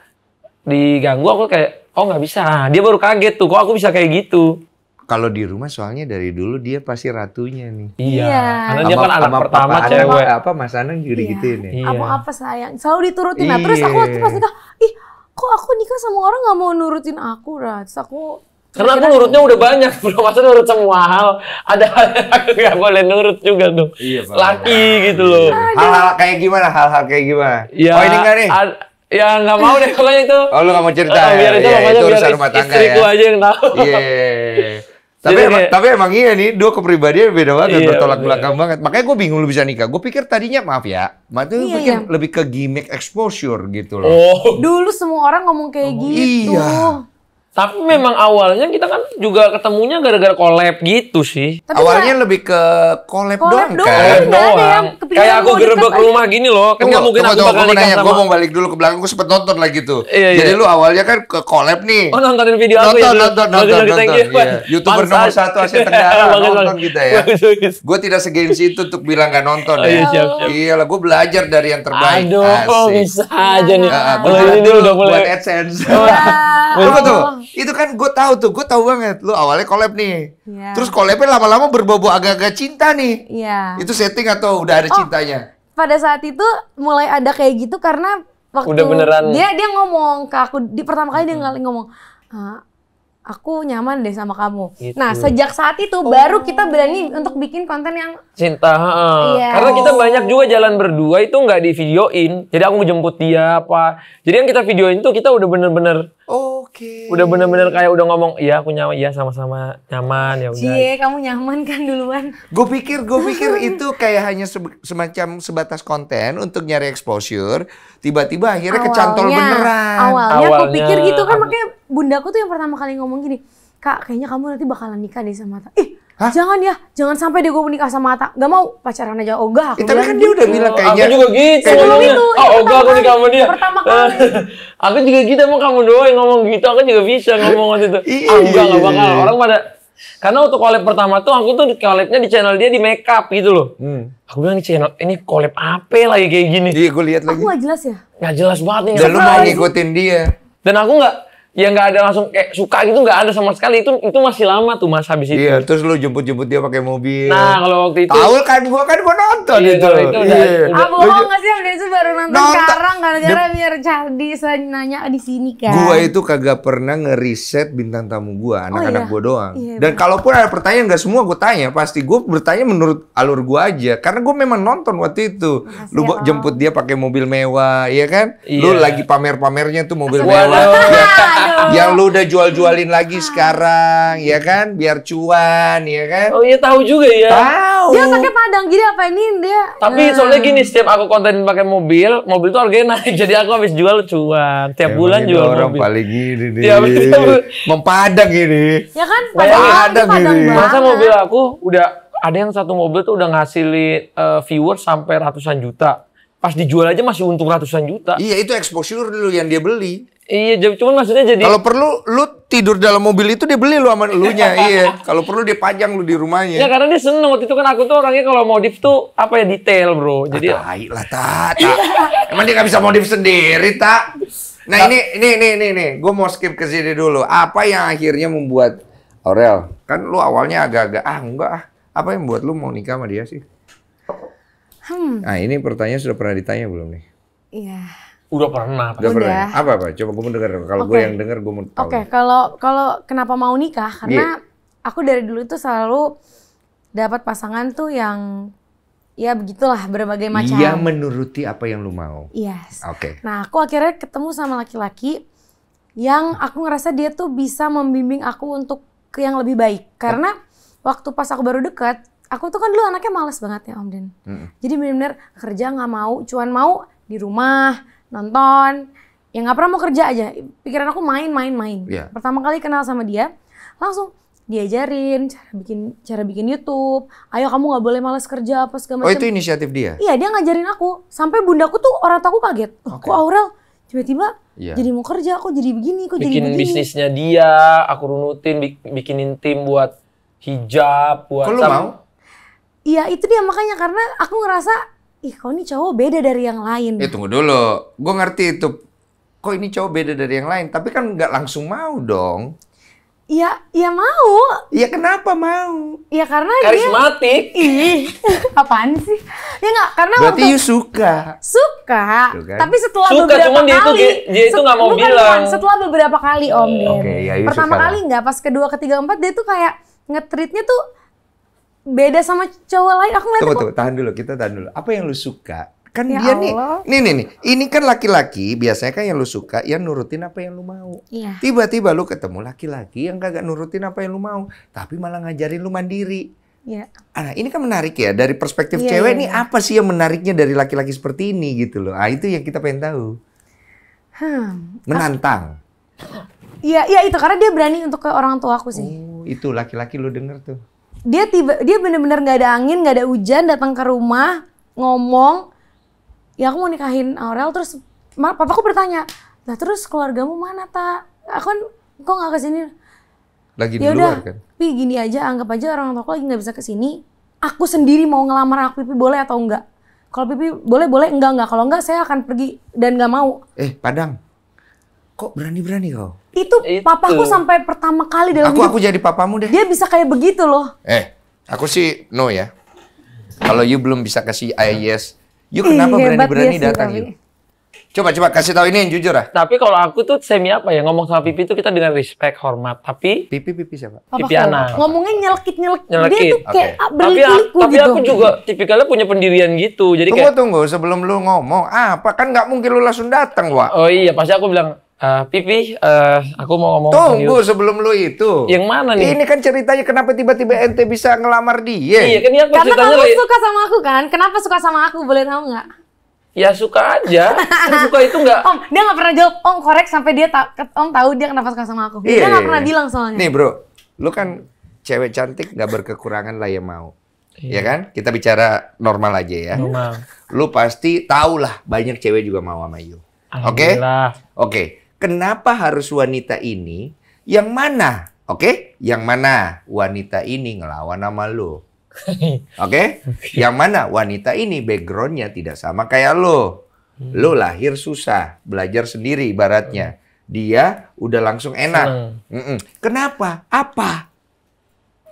diganggu aku kayak oh nggak bisa dia baru kaget tuh kok aku bisa kayak gitu kalau di rumah soalnya dari dulu dia pasti ratunya nih. Iya. iya. Karena dia kan anak pertama cewek. Apa, apa Mas Anang juga iya. gituin ya? Iya. Apa apa sayang, selalu diturutin. Nah, terus aku waktu iya. pas nikah, ih kok aku nikah sama orang nggak mau nurutin aku, Rats. Aku karena aku nurutnya gitu. udah banyak, belum masa nurut semua hal. Ada hal yang aku gak boleh nurut juga dong. Iya, Pak. Laki gitu loh. Iya. Hal-hal kayak gimana? Hal-hal kayak gimana? Ya, oh ini enggak nih? ya nggak mau deh pokoknya itu. Oh lu gak mau cerita uh, Biar ya? itu, ya, pokoknya itu biar rumah tangga istriku ya? aja yang tahu. Iya. Yeah. Tapi Jadi emang, kayak, tapi emang iya nih, dua kepribadian beda banget, iya, bertolak iya. belakang banget. Makanya gue bingung lu bisa nikah. Gue pikir tadinya maaf ya, itu iya, iya. lebih ke gimmick exposure gitu loh. Oh. Dulu semua orang ngomong kayak ngomong oh. gitu. Iya. Tapi memang awalnya kita kan juga ketemunya gara-gara collab gitu sih. Tapi awalnya kayak, lebih ke collab, collab doang, kan. Collab doang. Kayak aku gerobak rumah gini loh. Kan enggak mungkin aku bakal nikah sama. Gue mau balik dulu ke belakang, gue sempet nonton lagi tuh. Iya, iya. Jadi iya. lu awalnya kan ke collab nih. Oh nontonin video nonton, aku ya. Nonton, nonton, nonton. nonton. Yeah. Iya. Youtuber nomor satu Asia Tenggara nonton kita gitu ya. Gue tidak segensi itu untuk bilang gak nonton oh, iya, ya. Iya lah, gue belajar dari yang terbaik. Aduh, bisa aja nih. Gue ah, ah, dulu buat AdSense. Lu tuh? Itu kan gue tahu tuh, gue tahu banget. Lu awalnya collab nih. Yeah. Terus collabnya lama-lama berbobo agak-agak cinta nih. Iya. Yeah. Itu setting atau udah ada oh, cintanya? Pada saat itu mulai ada kayak gitu karena waktu udah beneran. dia dia ngomong ke aku di pertama kali dia ngalih ngomong ah, aku nyaman deh sama kamu. Gitu. Nah, sejak saat itu oh. baru kita berani untuk bikin konten yang cinta. Yeah. Iya. Karena kita banyak juga jalan berdua itu nggak di videoin. Jadi aku mau jemput dia apa. Jadi yang kita videoin tuh kita udah bener-bener oh okay. udah bener-bener kayak udah ngomong iya aku nyaman iya sama-sama nyaman ya udah cie kamu nyaman kan duluan gue pikir gue pikir itu kayak hanya se semacam sebatas konten untuk nyari exposure tiba-tiba akhirnya awalnya, kecantol beneran awalnya, awalnya aku pikir gitu kan makanya bundaku tuh yang pertama kali ngomong gini kak kayaknya kamu nanti bakalan nikah deh sama ih Hah? Jangan ya, jangan sampai dia gue menikah sama Ata. Gak mau pacaran aja ogah. Oh, eh, tapi kan dia gitu. udah bilang kayaknya. Aku juga gitu. Sebelum itu, oh, ya, ogah aku nikah sama dia. Pertama kali. aku juga gitu, emang kamu doang yang ngomong gitu. Aku juga bisa ngomong waktu itu. Ah, enggak, iya, gak bakal. Iya, iya. Orang pada karena untuk collab pertama tuh aku tuh collabnya di channel dia di makeup gitu loh. Hmm. Aku bilang di channel ini collab apa lagi kayak gini. Iya gue lihat lagi. Aku gak jelas ya. Gak jelas banget nih. Dan lu mau ngikutin dia. Dan aku nggak ya nggak ada langsung kayak suka gitu nggak ada sama sekali itu itu masih lama tuh mas habis iya, itu iya terus lu jemput jemput dia pakai mobil nah kalau waktu itu tahu kan gua kan gua nonton iya, itu, itu udah, iya. aku ah bohong nggak sih ya, waktu itu baru nonton, nonton. sekarang karena gara biar jadi nanya ah, di sini kan gua itu kagak pernah ngeriset bintang tamu gua oh, anak-anak oh, iya. gua doang iya, dan kalaupun ada pertanyaan nggak semua gua tanya pasti gua bertanya menurut alur gua aja karena gua memang nonton waktu itu Makasih lu ya, jemput dia pakai mobil mewah ya kan iya. lu lagi pamer-pamernya tuh mobil mewah iya kan? yang lu udah jual-jualin lagi sekarang, ya kan? Biar cuan, ya kan? Oh iya tahu juga ya. Tahu. Dia pakai padang gini apa ini dia? Tapi hmm. soalnya gini, setiap aku konten pakai mobil, mobil tuh harganya naik. Jadi aku habis jual cuan. Tiap Emang bulan jual orang mobil. paling gini iya, nih. Ya, Mempadang ini. Ya kan? Iya. Padang, padang, padang Masa mobil aku udah ada yang satu mobil tuh udah ngasilin uh, eh, viewers sampai ratusan juta pas dijual aja masih untung ratusan juta. Iya, itu exposure dulu yang dia beli. Iya, cuman maksudnya jadi Kalau perlu lu tidur dalam mobil itu dia beli lu sama elunya, iya. Kalau perlu dia pajang lu di rumahnya. Ya karena dia seneng waktu itu kan aku tuh orangnya kalau modif tuh apa ya detail, Bro. Ah, jadi tai lah, ta, ta. Emang dia gak bisa modif sendiri, tak? Nah, ini ini ini ini ini. gua mau skip ke sini dulu. Apa yang akhirnya membuat Aurel, kan lu awalnya agak-agak ah enggak ah. Apa yang buat lu mau nikah sama dia sih? Hmm. Nah ini pertanyaan sudah pernah ditanya belum nih? Iya. Udah pernah. Udah, udah. pernah. Ya? Apa apa? Coba gue dengar. Kalau okay. gue yang dengar gue mau tahu. Oke, okay. kalau kalau kenapa mau nikah? Karena yeah. aku dari dulu itu selalu dapat pasangan tuh yang ya begitulah berbagai macam. Iya menuruti apa yang lu mau. Yes. Oke. Okay. Nah aku akhirnya ketemu sama laki-laki yang aku ngerasa dia tuh bisa membimbing aku untuk ke yang lebih baik. Karena waktu pas aku baru deket aku tuh kan dulu anaknya males banget ya Om Den. Mm-hmm. Jadi bener-bener kerja nggak mau, cuan mau di rumah nonton. Ya nggak pernah mau kerja aja. Pikiran aku main-main-main. Yeah. Pertama kali kenal sama dia, langsung diajarin cara bikin cara bikin YouTube. Ayo kamu nggak boleh malas kerja apa segala macam. Oh itu inisiatif dia? Iya dia ngajarin aku. Sampai bundaku tuh orang tahu kaget. Oh, okay. Kok Aurel tiba-tiba yeah. jadi mau kerja, aku jadi begini, kok bikin jadi begini. Bikin bisnisnya dia, aku runutin, bikinin tim buat hijab, buat. Kalau mau? Iya itu dia makanya karena aku ngerasa ih kau ini cowok beda dari yang lain. Eh tunggu dulu, gue ngerti itu kok ini cowok beda dari yang lain, tapi kan nggak langsung mau dong. Iya, iya mau. Iya kenapa mau? Iya karena karismatik. Dia, ih, apaan sih? Ya nggak karena Berarti waktu you suka. Suka. Kan? Tapi setelah suka, beberapa cuman kali. Dia itu, dia itu nggak mau bilang. setelah beberapa kali Om. Oke, okay, ya, Pertama kali nggak, pas kedua, ketiga, empat dia tuh kayak ngetritnya tuh beda sama cowok lain. Aku ngeliat. Tunggu, tahan dulu. Kita tahan dulu. Apa yang lu suka? Kan ya dia nih, nih, nih, nih. Ini kan laki-laki biasanya kan yang lu suka, yang nurutin apa yang lu mau. Iya. Tiba-tiba lu ketemu laki-laki yang kagak nurutin apa yang lu mau, tapi malah ngajarin lu mandiri. Iya. Ah, nah, ini kan menarik ya dari perspektif ya, cewek ya, ini ya. apa sih yang menariknya dari laki-laki seperti ini gitu loh. Ah itu yang kita pengen tahu. Hmm. Menantang. Iya, iya itu karena dia berani untuk ke orang tua aku sih. Oh, itu laki-laki lu denger tuh dia tiba dia bener-bener nggak -bener ada angin nggak ada hujan datang ke rumah ngomong ya aku mau nikahin Aurel terus Papa aku bertanya lah terus keluargamu mana tak aku kan kok nggak kesini lagi di Yaudah, luar kan pi gini aja anggap aja orang tua aku lagi nggak bisa kesini aku sendiri mau ngelamar aku pipi boleh atau enggak kalau pipi boleh boleh enggak enggak kalau enggak saya akan pergi dan nggak mau eh padang kok berani-berani kau? Itu, itu. papaku sampai pertama kali dalam aku, hidup. Aku jadi papamu deh. Dia bisa kayak begitu loh. Eh, aku sih no ya. Kalau you belum bisa kasih I yes, you kenapa berani-berani datang you? Coba coba kasih tahu ini yang jujur ah. Tapi kalau aku tuh semi apa ya ngomong sama Pipi itu kita dengan respect hormat. Tapi Pipi Pipi siapa? Pipi anak Ngomongnya nyelkit nyelkit. nyelkit. Dia tuh kayak okay. Ah, berliku Tapi, tapi gitu. aku juga tipikalnya punya pendirian gitu. Jadi tunggu, kayak tunggu sebelum lu ngomong apa kan nggak mungkin lu langsung datang wa. Oh iya pasti aku bilang Uh, Pipi, uh, aku mau ngomong Tunggu sebelum lu itu. Yang mana nih? Ini kan ceritanya kenapa tiba-tiba hmm. ente bisa ngelamar dia? Iya, kan aku Karena kamu li- suka sama aku kan? Kenapa suka sama aku? Boleh tahu nggak? Ya suka aja. Kan suka itu nggak? Om, dia nggak pernah jawab. Om korek sampai dia ta Om tahu dia kenapa suka sama aku. dia iya, nggak iya, pernah iya. bilang soalnya. Nih bro, lu kan cewek cantik nggak berkekurangan lah yang mau. Iya. Ya kan? Kita bicara normal aja ya. Normal. Lu pasti tau lah banyak cewek juga mau sama you. Oke? Okay? Oke. Okay kenapa harus wanita ini? Yang mana? Oke, okay? yang mana wanita ini ngelawan sama lo? Oke, okay? yang mana wanita ini backgroundnya tidak sama kayak lo? Hmm. Lo lahir susah, belajar sendiri ibaratnya. Hmm. Dia udah langsung enak. Mm -mm. Kenapa? Apa?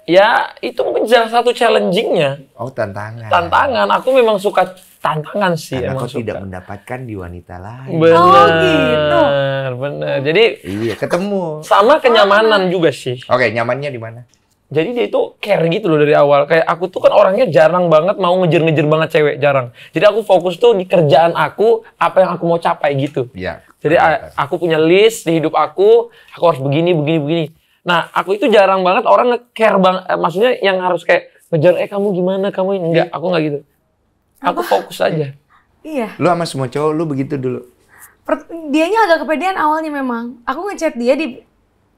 ya itu mungkin salah satu challengingnya. Oh tantangan. Tantangan. Aku memang suka tantangan sih. Karena aku tidak mendapatkan di wanita lain. Bener, oh gitu. Bener. Jadi. Iya ketemu. Sama ah. kenyamanan oh. juga sih. Oke nyamannya di mana? Jadi dia itu care gitu loh dari awal. Kayak aku tuh kan orangnya jarang banget mau ngejer-ngejer banget cewek, jarang. Jadi aku fokus tuh di kerjaan aku, apa yang aku mau capai gitu. Iya. Jadi aku punya list di hidup aku, aku harus begini, begini, begini. Nah, aku itu jarang banget orang nge-care bang, eh, maksudnya yang harus kayak ngejar eh kamu gimana kamu ini enggak, iya. aku nggak gitu. Aku Apa? Oh. fokus aja. Iya. Lu sama semua cowok lu begitu dulu. Per dianya agak kepedean awalnya memang. Aku ngechat dia di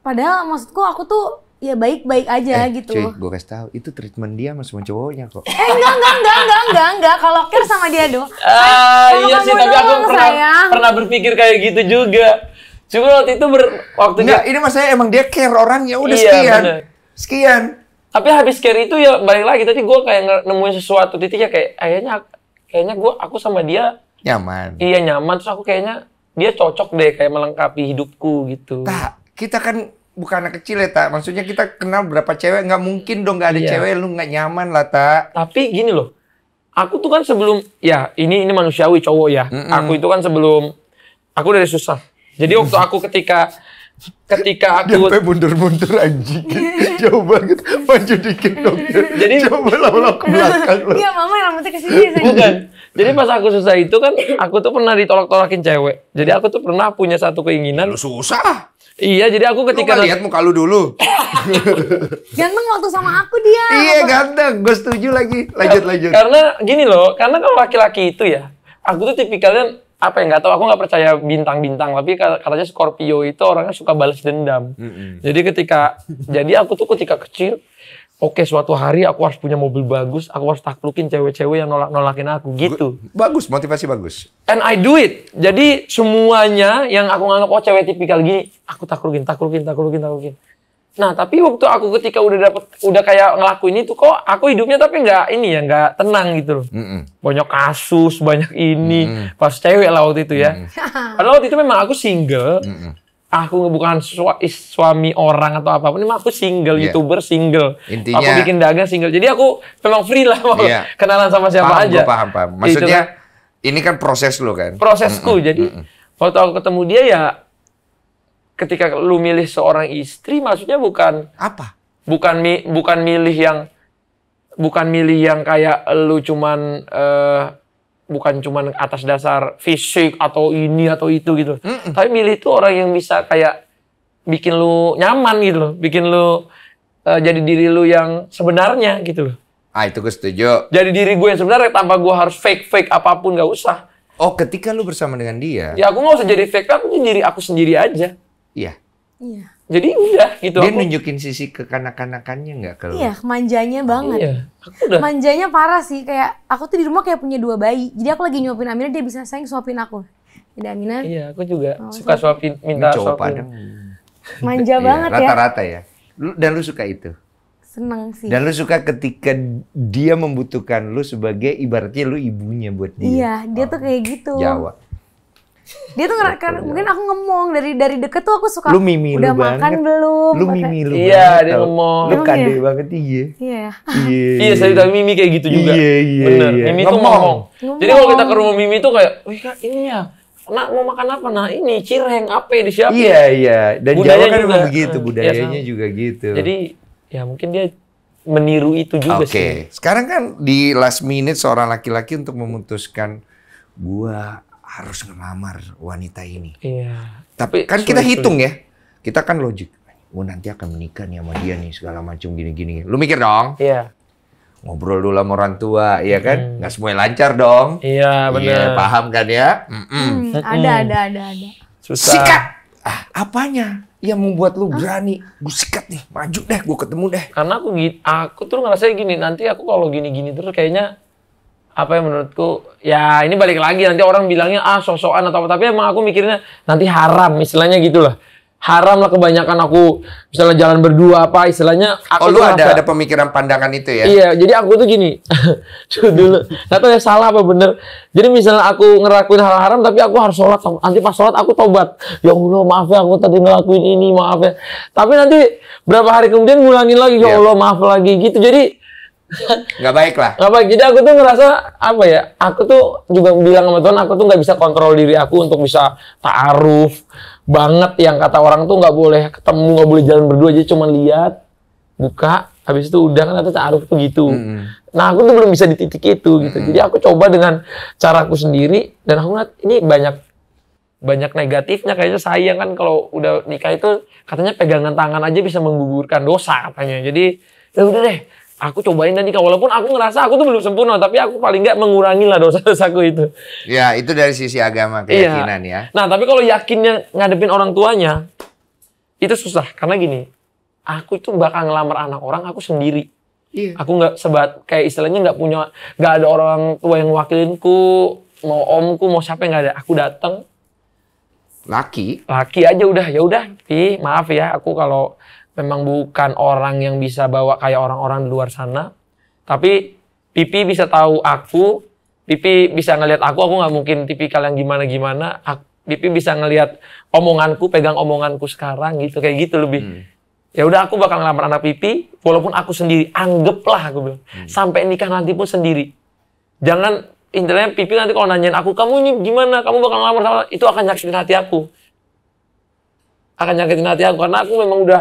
padahal maksudku aku tuh ya baik-baik aja eh, gitu. Cuy, gue kasih tau, itu treatment dia sama semua cowoknya kok. Eh enggak enggak enggak enggak enggak enggak kalau care sama dia dong. Ah, iya sih tapi aku pernah saya. pernah berpikir kayak gitu juga. Cuma waktu itu ber, waktu Nggak, dia, ini maksudnya emang dia care orang ya udah iya, sekian. Bener. Sekian. Tapi habis care itu ya balik lagi tadi gue kayak nemuin sesuatu titiknya kayak kayaknya kayaknya gue aku sama dia nyaman. Iya nyaman terus aku kayaknya dia cocok deh kayak melengkapi hidupku gitu. Tak, kita kan bukan anak kecil ya tak. Maksudnya kita kenal berapa cewek nggak mungkin dong nggak ada iya. cewek lu nggak nyaman lah tak. Tapi gini loh, aku tuh kan sebelum ya ini ini manusiawi cowok ya. Mm -mm. Aku itu kan sebelum aku udah susah jadi waktu aku ketika ketika aku Dia mundur-mundur anjing. Jauh banget. Maju dikit dong. Jadi coba lama-lama ke belakang. Iya, mama yang rambutnya ke sini. Bukan. Jadi pas aku susah itu kan aku tuh pernah ditolak-tolakin cewek. Jadi aku tuh pernah punya satu keinginan. Lu susah. Iya, jadi aku ketika lu lihat muka lu dulu. ganteng waktu sama aku dia. Iya, ganteng. Gue setuju lagi. Lanjut, lanjut. Karena gini loh, karena kalau laki-laki itu ya, aku tuh tipikalnya apa yang nggak tahu aku nggak percaya bintang-bintang tapi katanya Scorpio itu orangnya suka balas dendam mm-hmm. jadi ketika jadi aku tuh ketika kecil oke suatu hari aku harus punya mobil bagus aku harus taklukin cewek-cewek yang nolak-nolakin aku gitu bagus motivasi bagus and I do it jadi semuanya yang aku nganggap oh cewek tipikal gini aku taklukin taklukin taklukin taklukin Nah, tapi waktu aku ketika udah dapet, udah kayak ngelakuin itu kok aku hidupnya tapi nggak ini ya, nggak tenang gitu loh. Mm -mm. Banyak kasus, banyak ini. Mm -mm. Pas cewek lah itu ya. Mm -mm. Padahal waktu itu memang aku single. Mm -mm. Aku bukan su suami orang atau apapun, memang aku single, yeah. YouTuber single. Intinya, aku bikin dagang single. Jadi aku memang free lah yeah. kenalan sama siapa paham, aja. Paham, paham. Maksudnya itu, kan. ini kan proses lo kan. Prosesku. Mm -mm. Jadi mm -mm. waktu aku ketemu dia ya ketika lu milih seorang istri maksudnya bukan apa? Bukan mi, bukan milih yang bukan milih yang kayak lu cuman uh, bukan cuman atas dasar fisik atau ini atau itu gitu. Mm -mm. Tapi milih itu orang yang bisa kayak bikin lu nyaman gitu loh, bikin lu uh, jadi diri lu yang sebenarnya gitu loh. Ah itu gue setuju. Jadi diri gue yang sebenarnya tanpa gue harus fake fake apapun gak usah. Oh ketika lu bersama dengan dia? Ya aku gak usah jadi fake, aku jadi aku sendiri aja. Iya. Iya. Jadi udah gitu. Dia aku... nunjukin sisi kekanak-kanakannya nggak kalau? Iya, manjanya banget. Iya. Aku udah. Manjanya parah sih. Kayak aku tuh di rumah kayak punya dua bayi. Jadi aku lagi nyuapin Amina, dia bisa sayang suapin aku. Jadi Amina. Iya, aku juga oh, suka suapin, minta Mencoba suapin. Padang. Manja iya, banget rata-rata ya. Rata-rata ya. Dan lu suka itu? seneng sih. Dan lu suka ketika dia membutuhkan lu sebagai ibaratnya lu ibunya buat dia. Iya, dia oh. tuh kayak gitu. Jawa. Dia tuh ngerasa mungkin ya. aku ngomong dari dari deket tuh aku suka. Lu mimi udah lu makan banget. belum? Lu mimi lu. Iya, dia ngomong. Lu iya. kade ya? banget iya. Iya. Iya. Iya, iya saya juga iya. mimi kayak gitu juga. Iya, iya. Bener. Iya. Mimi tuh ngomong. ngomong. Jadi kalau kita ke rumah mimi tuh kayak, "Wih, Kak, ini ya nak mau makan apa? Nah ini cireng apa ya siapa Iya iya. Dan budayanya Jawa kan juga, begitu budayanya iya, juga gitu. Jadi ya mungkin dia meniru itu juga okay. sih. Oke. Sekarang kan di last minute seorang laki-laki untuk memutuskan gua harus ngelamar wanita ini. Iya. Tapi kan kita hitung ya. Kita kan logik. Gue oh, nanti akan menikah nih sama dia nih segala macam gini-gini. Lu mikir dong. Iya. Ngobrol dulu sama orang tua, ya kan? Hmm. Gak semuanya lancar dong. Iya, benar. Iya, paham kan ya? Mm -mm. Hmm, ada, ada, ada, ada. Susah. Sikat. Ah, apanya yang membuat lu berani? Ah. Gue sikat nih, maju deh, gue ketemu deh. Karena aku, aku tuh ngerasa gini, nanti aku kalau gini-gini terus kayaknya apa yang menurutku ya ini balik lagi nanti orang bilangnya ah sosokan atau apa tapi emang aku mikirnya nanti haram istilahnya gitulah haram lah kebanyakan aku misalnya jalan berdua apa istilahnya aku oh, lu ada ada pemikiran pandangan itu ya iya jadi aku tuh gini dulu nggak tahu ya salah apa bener jadi misalnya aku ngerakuin hal haram tapi aku harus sholat nanti pas sholat aku tobat ya allah maaf ya aku tadi ngelakuin ini maaf ya tapi nanti berapa hari kemudian ngulangin lagi ya iya. allah maaf lagi gitu jadi nggak baik lah. Nggak baik. Jadi aku tuh ngerasa apa ya? Aku tuh juga bilang sama Tuhan, aku tuh nggak bisa kontrol diri aku untuk bisa taaruf banget yang kata orang tuh nggak boleh ketemu, nggak boleh jalan berdua, aja cuma lihat, buka, habis itu udah kan atau taaruf tuh gitu. -hmm. Nah aku tuh belum bisa di titik itu gitu. -hmm. Jadi aku coba dengan caraku sendiri dan aku ngeliat ini banyak banyak negatifnya kayaknya sayang kan kalau udah nikah itu katanya pegangan tangan aja bisa menggugurkan dosa katanya. Jadi ya udah deh aku cobain tadi nikah walaupun aku ngerasa aku tuh belum sempurna tapi aku paling nggak mengurangi lah dosa-dosaku itu ya itu dari sisi agama iya. keyakinan iya. ya nah tapi kalau yakinnya ngadepin orang tuanya itu susah karena gini aku itu bakal ngelamar anak orang aku sendiri iya. aku nggak sebat kayak istilahnya nggak punya nggak ada orang tua yang wakilinku mau omku mau siapa yang nggak ada aku datang laki laki aja udah ya udah pi maaf ya aku kalau memang bukan orang yang bisa bawa kayak orang-orang di luar sana. Tapi Pipi bisa tahu aku, Pipi bisa ngelihat aku, aku nggak mungkin tipikal yang gimana-gimana. Pipi bisa ngelihat omonganku, pegang omonganku sekarang gitu, kayak gitu lebih. Hmm. Ya udah aku bakal ngelamar anak Pipi, walaupun aku sendiri, anggaplah aku bilang. Hmm. Sampai nikah nanti pun sendiri. Jangan intinya Pipi nanti kalau nanyain aku, kamu ini gimana, kamu bakal ngelamar sama, itu akan nyakitin hati aku. Akan nyakitin hati aku, karena aku memang udah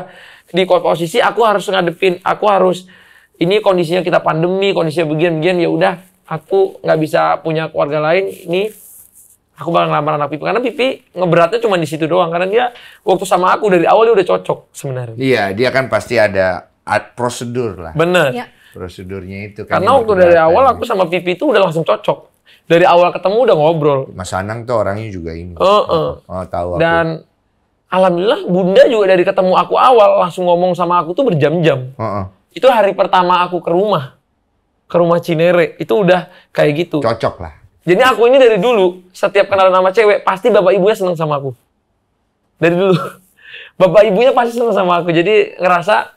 di posisi aku harus ngadepin, aku harus ini kondisinya kita pandemi, kondisinya begini begian ya udah aku nggak bisa punya keluarga lain ini aku bakal ngelamar anak Pipi karena Pipi ngeberatnya cuma di situ doang karena dia waktu sama aku dari awal dia udah cocok sebenarnya. Iya, dia kan pasti ada ad, prosedur lah. Bener. Ya. Prosedurnya itu kan. Karena waktu dari awal aku sama Pipi itu udah langsung cocok. Dari awal ketemu udah ngobrol. Mas Anang tuh orangnya juga ini. Uh, uh. Oh, tahu aku. Dan alhamdulillah bunda juga dari ketemu aku awal langsung ngomong sama aku tuh berjam-jam. Uh -uh. Itu hari pertama aku ke rumah, ke rumah Cinere itu udah kayak gitu. Cocok lah. Jadi aku ini dari dulu setiap kenalan nama cewek pasti bapak ibunya seneng sama aku. Dari dulu bapak ibunya pasti seneng sama aku. Jadi ngerasa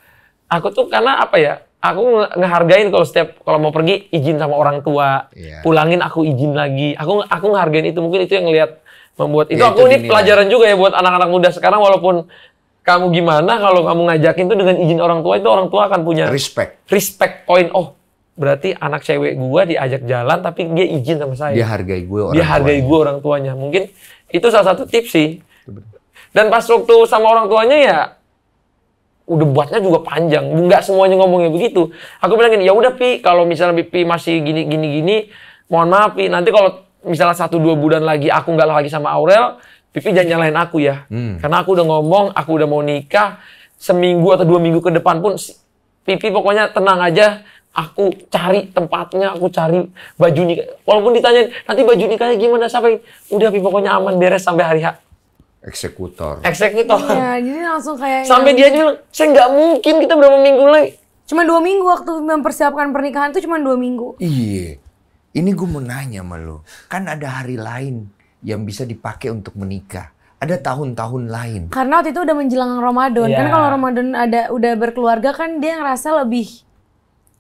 aku tuh karena apa ya? Aku ngehargain kalau setiap kalau mau pergi izin sama orang tua, yeah. pulangin aku izin lagi. Aku aku ngehargain itu mungkin itu yang ngeliat membuat itu ya, aku ini pelajaran juga ya buat anak-anak muda sekarang walaupun kamu gimana kalau kamu ngajakin tuh dengan izin orang tua itu orang tua akan punya respect respect point oh berarti anak cewek gue diajak jalan tapi dia izin sama saya dia hargai gue orang dia hargai gue orang tuanya mungkin itu salah satu tips sih dan pas waktu sama orang tuanya ya udah buatnya juga panjang nggak semuanya ngomongnya begitu aku bilang gini ya udah pi kalau misalnya pi masih gini gini gini mohon maaf pi nanti kalau misalnya satu dua bulan lagi aku nggak lagi sama Aurel, Pipi jangan nyalain aku ya. Hmm. Karena aku udah ngomong, aku udah mau nikah, seminggu atau dua minggu ke depan pun, Pipi pokoknya tenang aja, aku cari tempatnya, aku cari baju nikah. Walaupun ditanya nanti baju nikahnya gimana sampai udah Pipi pokoknya aman beres sampai hari H. Eksekutor. Eksekutor. Iya, jadi langsung kayak sampai dia bilang saya nggak mungkin kita berapa minggu lagi. Cuma dua minggu waktu mempersiapkan pernikahan itu cuma dua minggu. Iya. Ini gue mau nanya sama lo. Kan ada hari lain yang bisa dipakai untuk menikah. Ada tahun-tahun lain. Karena waktu itu udah menjelang Ramadan. Yeah. Kan iya. kalau Ramadan ada udah berkeluarga kan dia ngerasa lebih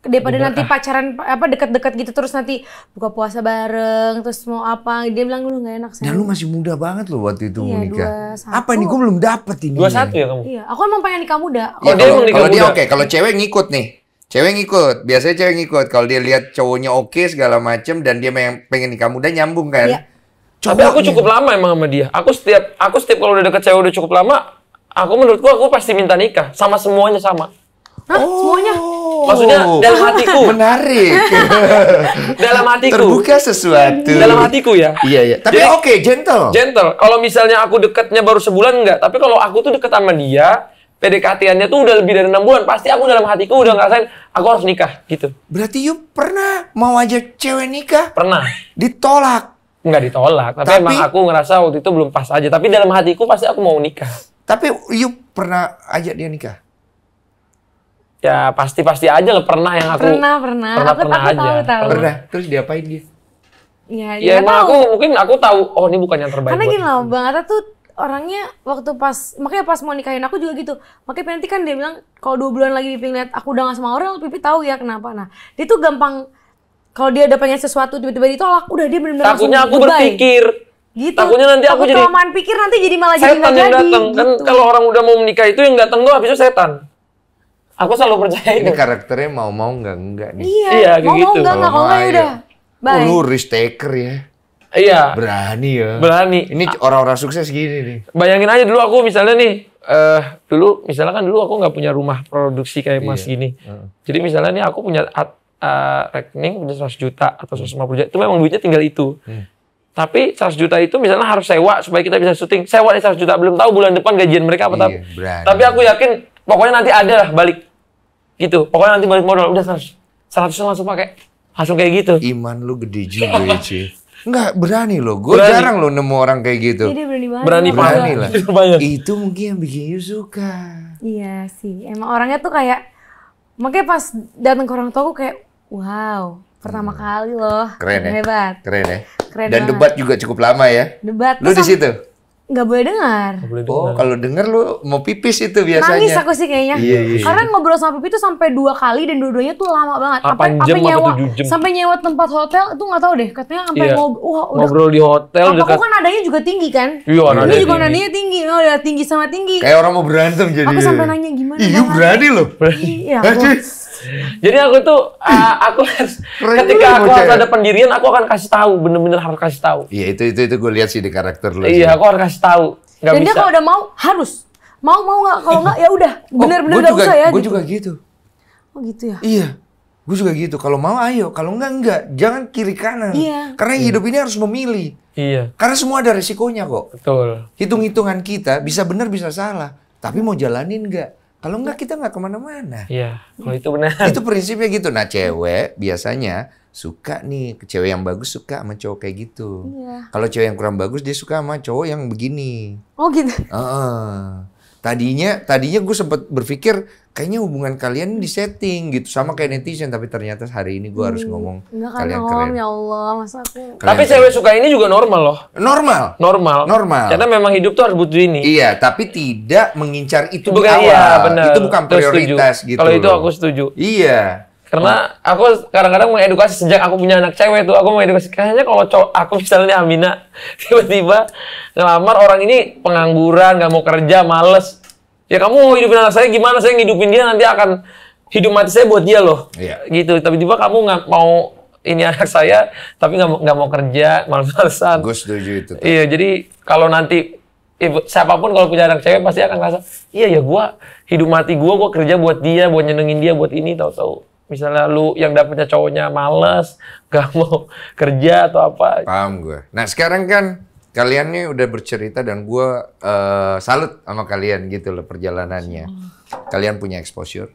daripada Diberkah. nanti pacaran apa dekat-dekat gitu terus nanti buka puasa bareng terus mau apa dia bilang lu nggak enak sih. Dan nah, lu masih muda banget lo waktu itu iya, menikah. Apa ini gue belum dapet ini. Dua satu ya kamu. Iya, aku emang pengen nikah muda. Kalau ya, dia kalau, kalau dia oke, okay. kalau cewek ngikut nih. Cewek ngikut, biasanya cewek ngikut. Kalau dia lihat cowoknya oke okay, segala macem dan dia pengen nikah muda nyambung kan. Iya. Tapi aku cukup lama emang sama dia. Aku setiap aku setiap kalau udah deket cewek udah cukup lama, aku menurutku aku pasti minta nikah sama semuanya sama. Hah? Oh. Semuanya? Maksudnya oh. dalam hatiku. Menarik. dalam hatiku. Terbuka sesuatu. Dalam hatiku ya. Iya iya. Tapi oke, okay, gentle. Gentle. Kalau misalnya aku dekatnya baru sebulan enggak, tapi kalau aku tuh deket sama dia, PDKT-annya tuh udah lebih dari enam bulan, pasti aku dalam hatiku udah ngerasain aku harus nikah gitu. Berarti yuk pernah mau aja cewek nikah? Pernah. Ditolak. Enggak ditolak, tapi, tapi emang aku ngerasa waktu itu belum pas aja. Tapi dalam hatiku pasti aku mau nikah. Tapi yuk pernah ajak dia nikah? Ya pasti pasti aja lah pernah yang aku pernah pernah pernah, aku, pernah aku aja tahu, tahu. pernah terus diapain dia? Ya, ya emang tahu. aku mungkin aku tahu oh ini bukan yang terbaik. Karena gini loh, Bang Ata tuh orangnya waktu pas makanya pas mau nikahin aku juga gitu makanya nanti kan dia bilang kalau dua bulan lagi Pipi lihat aku udah gak sama orang Pipi tahu ya kenapa nah dia tuh gampang kalau dia udah pengen sesuatu tiba-tiba ditolak udah dia benar-benar takutnya aku goodbye. berpikir gitu takutnya nanti aku, aku jadi kelamaan pikir nanti jadi malah jadi nggak yang datang. Gitu. kan kalau orang udah mau menikah itu yang datang tuh habis itu setan aku selalu percaya ini itu. karakternya mau mau nggak enggak nih iya, iya mau mau gitu. nggak nggak kalau ya udah bye. Uh, risk taker ya Iya. Berani ya. Berani. Ini orang-orang sukses gini nih. Bayangin aja dulu aku misalnya nih, uh, dulu misalnya kan dulu aku nggak punya rumah produksi kayak iya. Mas gini. Uh. Jadi misalnya nih aku punya at, uh, rekening punya 100 juta atau 150 juta, itu memang duitnya tinggal itu. Hmm. Tapi 100 juta itu misalnya harus sewa supaya kita bisa syuting. Sewa nih 100 juta, belum tahu bulan depan gajian mereka apa iya, tapi. Tapi aku yakin pokoknya nanti ada lah balik. Gitu. Pokoknya nanti balik modal udah 100. 100 langsung pakai. Langsung kayak gitu. Iman lu gede juga ya, Ci. Enggak, berani loh. Gue jarang loh nemu orang kayak gitu. Iya, berani banget. Berani, iya. berani lah. Itu mungkin yang bikin you suka. Iya sih. Emang orangnya tuh kayak makanya pas datang ke orang tua aku kayak wow, pertama hmm. kali loh. Keren ya. Hebat. Keren ya. Keren Dan banget. debat juga cukup lama ya. Debat. Lu di situ? nggak boleh dengar. Oh, kalau dengar lu mau pipis itu biasanya. Nangis aku sih kayaknya. Iya, iya, iya. Karena ngobrol sama Pipi itu sampai dua kali dan dua-duanya tuh lama banget. Apa apa nyewa, jam. sampai nyewa tempat hotel itu nggak tahu deh. Katanya sampai iya. ngob uh, udah, ngobrol di hotel. Apa dekat... kan adanya juga tinggi kan? Iya, iya, iya juga nadanya tinggi. Oh, udah tinggi sama tinggi. Kayak orang mau berantem jadi. Aku ya. sampai nanya gimana? Iya, berani loh. Iya. Jadi aku tuh uh, aku harus ketika aku harus ada pendirian aku akan kasih tahu bener-bener harus kasih tahu. Iya itu itu itu gue lihat sih di karakter lu. Iya aku harus kasih tahu. Gak Dan bisa. dia kalau udah mau harus mau mau nggak kalau nggak ya udah bener-bener oh, gak juga, usah ya. Gue gitu. juga gitu. Oh gitu ya. Iya. Gue juga gitu. Kalau mau ayo, kalau nggak nggak Jangan kiri kanan. Iya. Karena iya. hidup ini harus memilih. Iya. Karena semua ada resikonya kok. Betul. Hitung-hitungan kita bisa benar bisa salah. Tapi mau jalanin nggak? Kalau enggak kita enggak kemana-mana. Iya, kalau itu benar. Itu prinsipnya gitu. Nah cewek biasanya suka nih, cewek yang bagus suka sama cowok kayak gitu. Iya. Kalau cewek yang kurang bagus dia suka sama cowok yang begini. Oh gitu. Uh -uh. Tadinya, tadinya gue sempat berpikir kayaknya hubungan kalian disetting gitu sama kayak netizen tapi ternyata hari ini gue harus hmm. ngomong Nggak kan, kalian om, keren ya Allah masa aku tapi cewek suka ini juga normal loh normal normal normal karena memang hidup tuh harus butuh ini iya tapi tidak mengincar itu bukan, di iya, awal iya, bener. itu bukan prioritas gitu kalau itu aku setuju iya karena aku kadang-kadang mengedukasi sejak aku punya anak cewek tuh aku mengedukasi kayaknya kalau cowok aku misalnya Amina tiba-tiba ngelamar orang ini pengangguran nggak mau kerja males Ya kamu mau hidupin anak saya gimana? Saya ngidupin dia nanti akan hidup mati saya buat dia loh. Iya. Gitu. Tapi tiba kamu nggak mau ini anak saya, tapi nggak nggak mau kerja, malas-malasan. Gue setuju itu. Tuh. Iya. Jadi kalau nanti ya, siapapun kalau punya anak cewek pasti akan ngerasa, iya ya gue hidup mati gue, gue kerja buat dia, buat nyenengin dia, buat ini, tahu-tahu misalnya lu yang dapetnya cowoknya malas, gak mau kerja atau apa. Paham gue. Nah sekarang kan kalian nih udah bercerita dan gue uh, salut sama kalian gitu loh perjalanannya. Kalian punya exposure,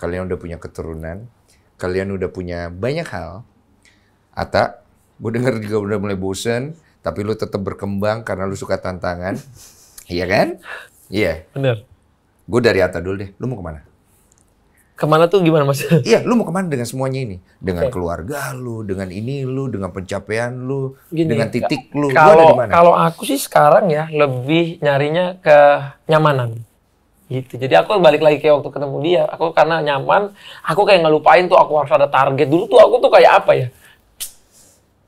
kalian udah punya keturunan, kalian udah punya banyak hal. Ata, gue denger juga udah mulai bosen, tapi lu tetap berkembang karena lu suka tantangan. iya kan? Iya. Yeah. Bener. Gue dari Ata dulu deh. Lu mau kemana? Kemana tuh gimana mas? Iya, lu mau kemana dengan semuanya ini? Dengan okay. keluarga lu, dengan ini lu, dengan pencapaian lu, Gini, dengan titik lu. Kalau kalau aku sih sekarang ya lebih nyarinya ke nyamanan. Gitu. Jadi aku balik lagi kayak waktu ketemu dia. Aku karena nyaman, aku kayak ngelupain tuh aku harus ada target dulu tuh aku tuh kayak apa ya?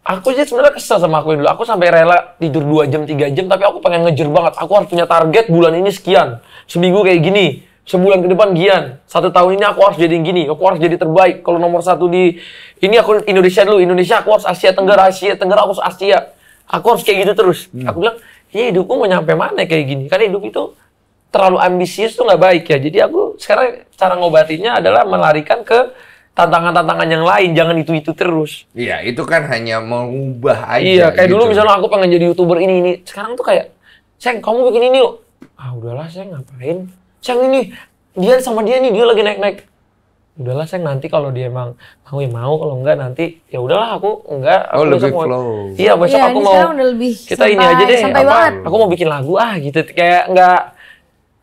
Aku sih sebenarnya kesel sama aku dulu. Aku sampai rela tidur 2 jam, 3 jam tapi aku pengen ngejer banget. Aku harus punya target bulan ini sekian. Seminggu kayak gini sebulan ke depan Gian, satu tahun ini aku harus jadi gini, aku harus jadi terbaik. Kalau nomor satu di ini aku Indonesia dulu, Indonesia aku harus Asia Tenggara, Asia Tenggara aku harus Asia. Aku harus kayak gitu terus. Hmm. Aku bilang, ya hidupku mau nyampe mana kayak gini? Karena hidup itu terlalu ambisius tuh nggak baik ya. Jadi aku sekarang cara ngobatinya adalah melarikan ke tantangan-tantangan yang lain, jangan itu itu terus. Iya, itu kan hanya mengubah aja. Iya, kayak gitu. dulu misalnya aku pengen jadi youtuber ini ini, sekarang tuh kayak, ceng kamu bikin ini yuk. Ah udahlah, saya ngapain? siang ini, dia sama dia nih, dia lagi naik-naik. Udahlah saya nanti kalau dia emang mau ya mau, kalau enggak nanti ya udahlah aku enggak. Aku oh, lebih mau, Iya, besok ya, aku mau, lebih kita sampai, ini aja deh, apa, banget. aku mau bikin lagu ah gitu. Kayak enggak,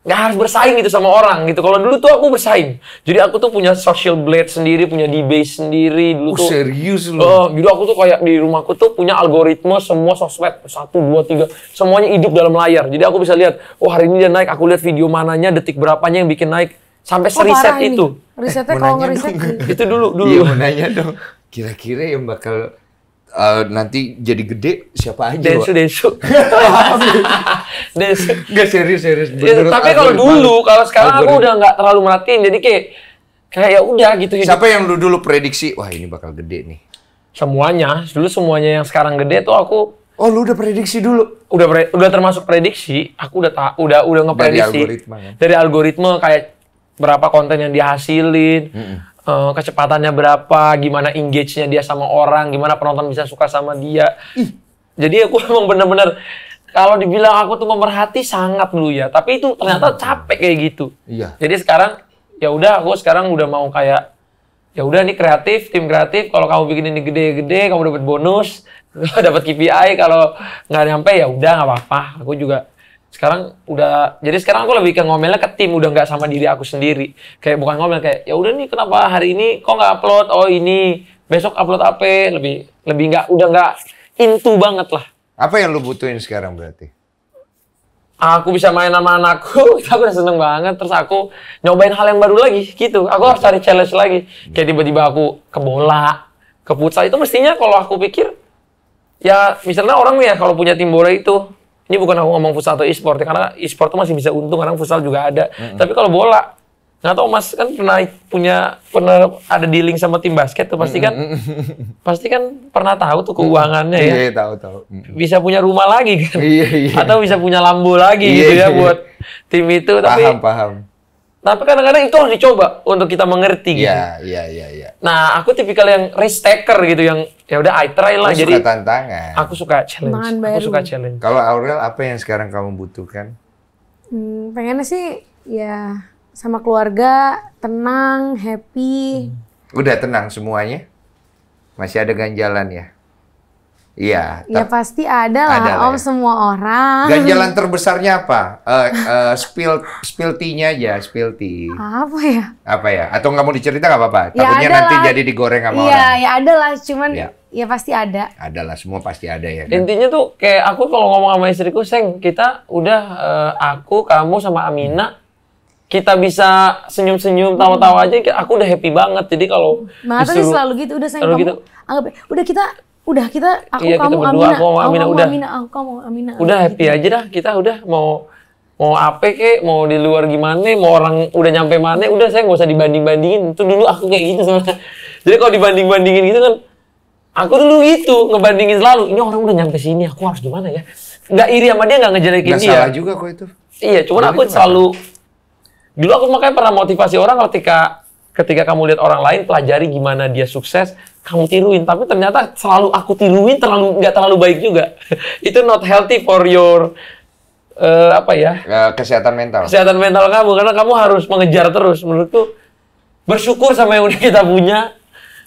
nggak harus bersaing gitu sama orang gitu. Kalau dulu tuh aku bersaing. Jadi aku tuh punya social blade sendiri, punya db sendiri dulu oh, tuh. serius loh Uh, jadi aku tuh kayak di rumahku tuh punya algoritma semua sosmed satu dua tiga semuanya hidup dalam layar. Jadi aku bisa lihat, oh, hari ini dia naik. Aku lihat video mananya, detik berapanya yang bikin naik sampai oh, seriset itu. Risetnya eh, kalau ngeriset itu dulu iya, dulu. Iya, nanya dong. Kira-kira yang bakal uh, nanti jadi gede siapa aja Densu desu, Densu Densu nggak serius serius ya, tapi kalau dulu kalau sekarang aku udah nggak terlalu merhatiin jadi kayak kayak ya udah gitu hidup. siapa yang dulu dulu prediksi wah ini bakal gede nih semuanya dulu semuanya yang sekarang gede tuh aku Oh, lu udah prediksi dulu. Udah pre, udah termasuk prediksi. Aku udah tak udah udah ngeprediksi dari algoritma. Ya? Dari algoritma kayak berapa konten yang dihasilin. Mm -mm uh, kecepatannya berapa, gimana engage-nya dia sama orang, gimana penonton bisa suka sama dia. Ih. Jadi aku emang bener-bener kalau dibilang aku tuh memperhati sangat dulu ya, tapi itu ternyata iya. capek kayak gitu. Iya. Jadi sekarang ya udah aku sekarang udah mau kayak ya udah nih kreatif, tim kreatif. Kalau kamu bikin ini gede-gede, kamu dapat bonus, dapat KPI. Kalau nggak nyampe ya udah nggak apa-apa. Aku juga sekarang udah jadi sekarang aku lebih ke ngomelnya ke tim udah nggak sama diri aku sendiri kayak bukan ngomel kayak ya udah nih kenapa hari ini kok nggak upload oh ini besok upload apa lebih lebih nggak udah nggak intu banget lah apa yang lu butuhin sekarang berarti aku bisa main sama anakku aku udah seneng banget terus aku nyobain hal yang baru lagi gitu aku harus cari challenge lagi kayak tiba-tiba aku ke bola ke futsal itu mestinya kalau aku pikir ya misalnya orang nih ya kalau punya tim bola itu ini bukan aku ngomong futsal atau e-sport ya, karena e-sport tuh masih bisa untung, karena futsal juga ada. Mm -hmm. Tapi kalau bola, nggak tahu Mas kan pernah punya pernah ada dealing sama tim basket tuh pasti kan mm -hmm. pasti kan pernah tahu tuh keuangannya mm -hmm. ya. Iya, tahu tahu. Mm Bisa punya rumah lagi kan. Iya, iya. Atau bisa punya lambu lagi iya, gitu ya iya. buat tim itu paham, tapi paham paham tapi kadang-kadang itu harus dicoba untuk kita mengerti iya, gitu. Iya, iya, iya, iya. Nah, aku tipikal yang risk taker gitu yang ya udah I try lah aku jadi suka tantangan. Aku suka challenge. Tantangan baru. Aku suka challenge. Kalau Aurel apa yang sekarang kamu butuhkan? Hmm, pengennya sih ya sama keluarga, tenang, happy. Hmm. Udah tenang semuanya? Masih ada ganjalan ya? Iya. Ya pasti ada lah, om ya. semua orang. Ganjalan terbesarnya apa? Uh, uh, spill spill tea-nya aja, spill tea. Apa ya? Apa ya? Atau nggak mau dicerita nggak apa-apa. Ya Takutnya nanti jadi digoreng sama ya, orang. Iya, ya ada lah. Cuman ya. ya pasti ada. Adalah semua pasti ada ya. Kan? Intinya tuh kayak aku kalau ngomong sama istriku, Seng, kita udah uh, aku, kamu sama Amina kita bisa senyum-senyum hmm. tawa-tawa aja aku udah happy banget jadi kalau Nah, selalu gitu udah sayang kamu gitu. anggap ya, udah kita udah kita aku iya, kamu kita berdua, Amina, aku, mau Amina, udah. Amina, aku kamu Amina. Udah gitu. happy gitu. aja dah kita udah mau mau apa ke mau di luar gimana, mau orang udah nyampe mana, udah saya nggak usah dibanding-bandingin. Itu dulu aku kayak gitu soalnya Jadi kalau dibanding-bandingin gitu kan aku dulu gitu ngebandingin selalu. Ini orang udah nyampe sini, aku harus gimana ya? Nggak iri sama dia, nggak ngejelekin gak dia. salah juga kok itu. Iya, cuman Jadi aku selalu apa? dulu aku makanya pernah motivasi orang ketika ketika kamu lihat orang lain pelajari gimana dia sukses kamu tiruin tapi ternyata selalu aku tiruin terlalu nggak terlalu baik juga itu not healthy for your uh, apa ya eh, kesehatan mental kesehatan mental kamu karena kamu harus mengejar terus menurutku bersyukur sama yang udah kita punya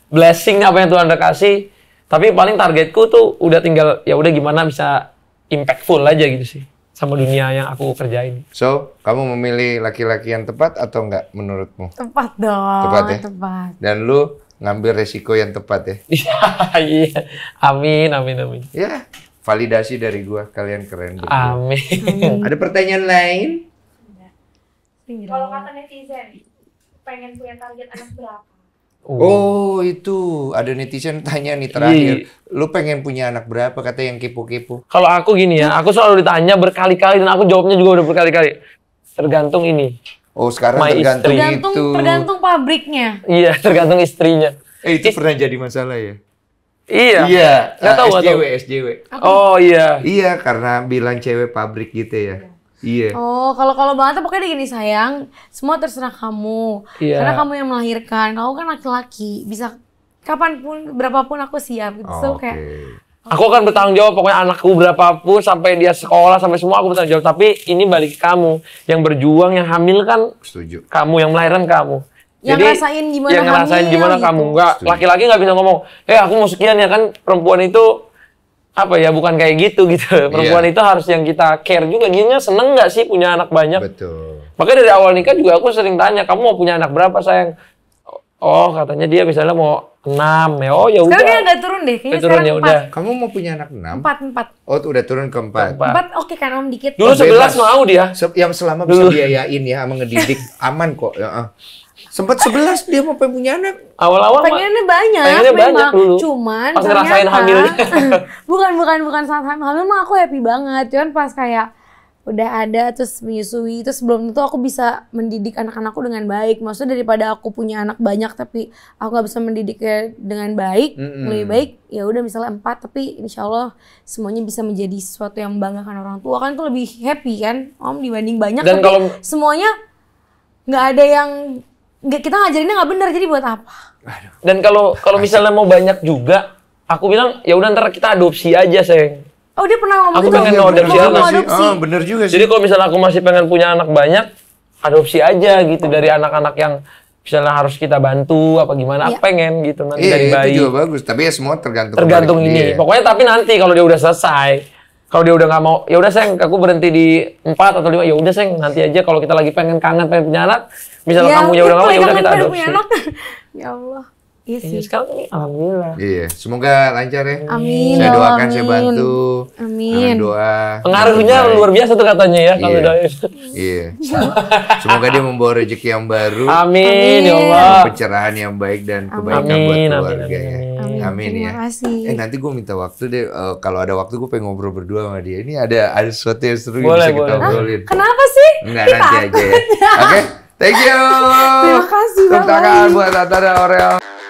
blessing apa yang Tuhan udah kasih tapi paling targetku tuh udah tinggal ya udah gimana bisa impactful aja gitu sih sama dunia yang aku kerjain. So, kamu memilih laki-laki yang tepat atau enggak menurutmu? Tepat dong. Tepat ya. Tepat. Dan lu ngambil resiko yang tepat ya. Iya, iya, Amin, amin, amin. Ya, validasi dari gua kalian keren. banget. amin. Ada pertanyaan lain? Kalau kata netizen, pengen punya target anak berapa? Oh. oh itu ada netizen tanya nih terakhir, Iyi. lu pengen punya anak berapa? Kata yang kipu kipu. Kalau aku gini ya, aku selalu ditanya berkali-kali dan aku jawabnya juga udah berkali-kali. Tergantung ini. Oh sekarang My tergantung istri. itu. Tergantung pabriknya. Iya tergantung istrinya. Eh itu Is pernah jadi masalah ya? Iya. Iya. Gak nah, tahu SJW, ah, atau... SJW. Oh iya. Iya karena bilang cewek pabrik gitu ya. Iya. Iya. Oh, kalau kalau banget pokoknya gini sayang, semua terserah kamu. Yeah. Karena kamu yang melahirkan. Kamu kan laki-laki, bisa kapanpun berapapun aku siap gitu. Oh, so okay. kayak Aku akan bertanggung jawab pokoknya anakku berapapun sampai dia sekolah sampai semua aku bertanggung jawab. Tapi ini balik kamu yang berjuang, yang hamil kan setuju. Kamu yang melahirkan kamu. Yang Jadi, ngerasain gimana yang ngerasain hamil, gimana gitu. kamu enggak. Laki-laki nggak bisa ngomong, "Eh, aku mau sekian ya kan perempuan itu apa ya bukan kayak gitu gitu iya. perempuan yeah. itu harus yang kita care juga gini seneng nggak sih punya anak banyak betul makanya dari awal nikah juga aku sering tanya kamu mau punya anak berapa sayang oh katanya dia misalnya mau enam ya oh ya udah sekarang udah turun deh kayaknya turun ya udah kamu mau punya anak enam empat empat oh udah turun ke empat empat, oke okay, kan om dikit dulu oh, sebelas mau dia yang selama bisa biayain ya sama ngedidik aman kok ya ah. Sempat sebelas dia mau punya anak. Awal-awal pengennya mah, banyak. Pengennya memang. banyak dulu. Cuman pas ternyata, ngerasain hamilnya. bukan bukan bukan saat hamil mah aku happy banget. Cuman pas kayak udah ada terus menyusui terus sebelum itu aku bisa mendidik anak-anakku dengan baik maksudnya daripada aku punya anak banyak tapi aku nggak bisa mendidiknya dengan baik mm -hmm. lebih baik ya udah misalnya empat tapi insyaallah semuanya bisa menjadi sesuatu yang membanggakan orang tua kan itu lebih happy kan om dibanding banyak dan tapi kalau semuanya nggak ada yang nggak kita ngajarinnya nggak bener jadi buat apa? Dan kalau kalau misalnya mau banyak juga, aku bilang ya udah ntar kita adopsi aja sayang. Oh dia pernah ngomong aku gitu. pengen mau adopsi anak. Adopsi. Ah, bener juga sih. Jadi kalau misalnya aku masih pengen punya anak banyak, adopsi aja gitu oh. dari anak-anak yang misalnya harus kita bantu apa gimana, aku iya. pengen gitu nanti iya, dari bayi. itu juga bagus, tapi ya semua tergantung. Tergantung ini. Pokoknya tapi nanti kalau dia udah selesai, kalau dia udah nggak mau ya udah sayang aku berhenti di empat atau lima ya udah sayang nanti aja kalau kita lagi pengen kangen pengen punya anak misalnya ya, kamu udah lama ya udah kita ya adopsi anak. ya Allah Iya, iya sih. alhamdulillah. Iya, semoga lancar ya. Amin. Saya doakan, saya bantu. Amin. doa. Pengaruhnya luar biasa tuh katanya ya kalau iya. doa. Iya. semoga dia membawa rezeki yang baru. Amin, ya Allah. Pencerahan yang baik dan kebaikan buat keluarga ya. Amin, ya. Kasih. Eh nanti gue minta waktu deh. Eh, kalau ada waktu gue pengen ngobrol berdua sama dia. Ini ada ada sesuatu yang seru boleh, yang bisa boleh. kita ngobrolin. Ah, kenapa sih? Enggak, nanti aja ya. Oke. Thank you. Terima kasih. Tepuk tangan buat Tata dan Oreo.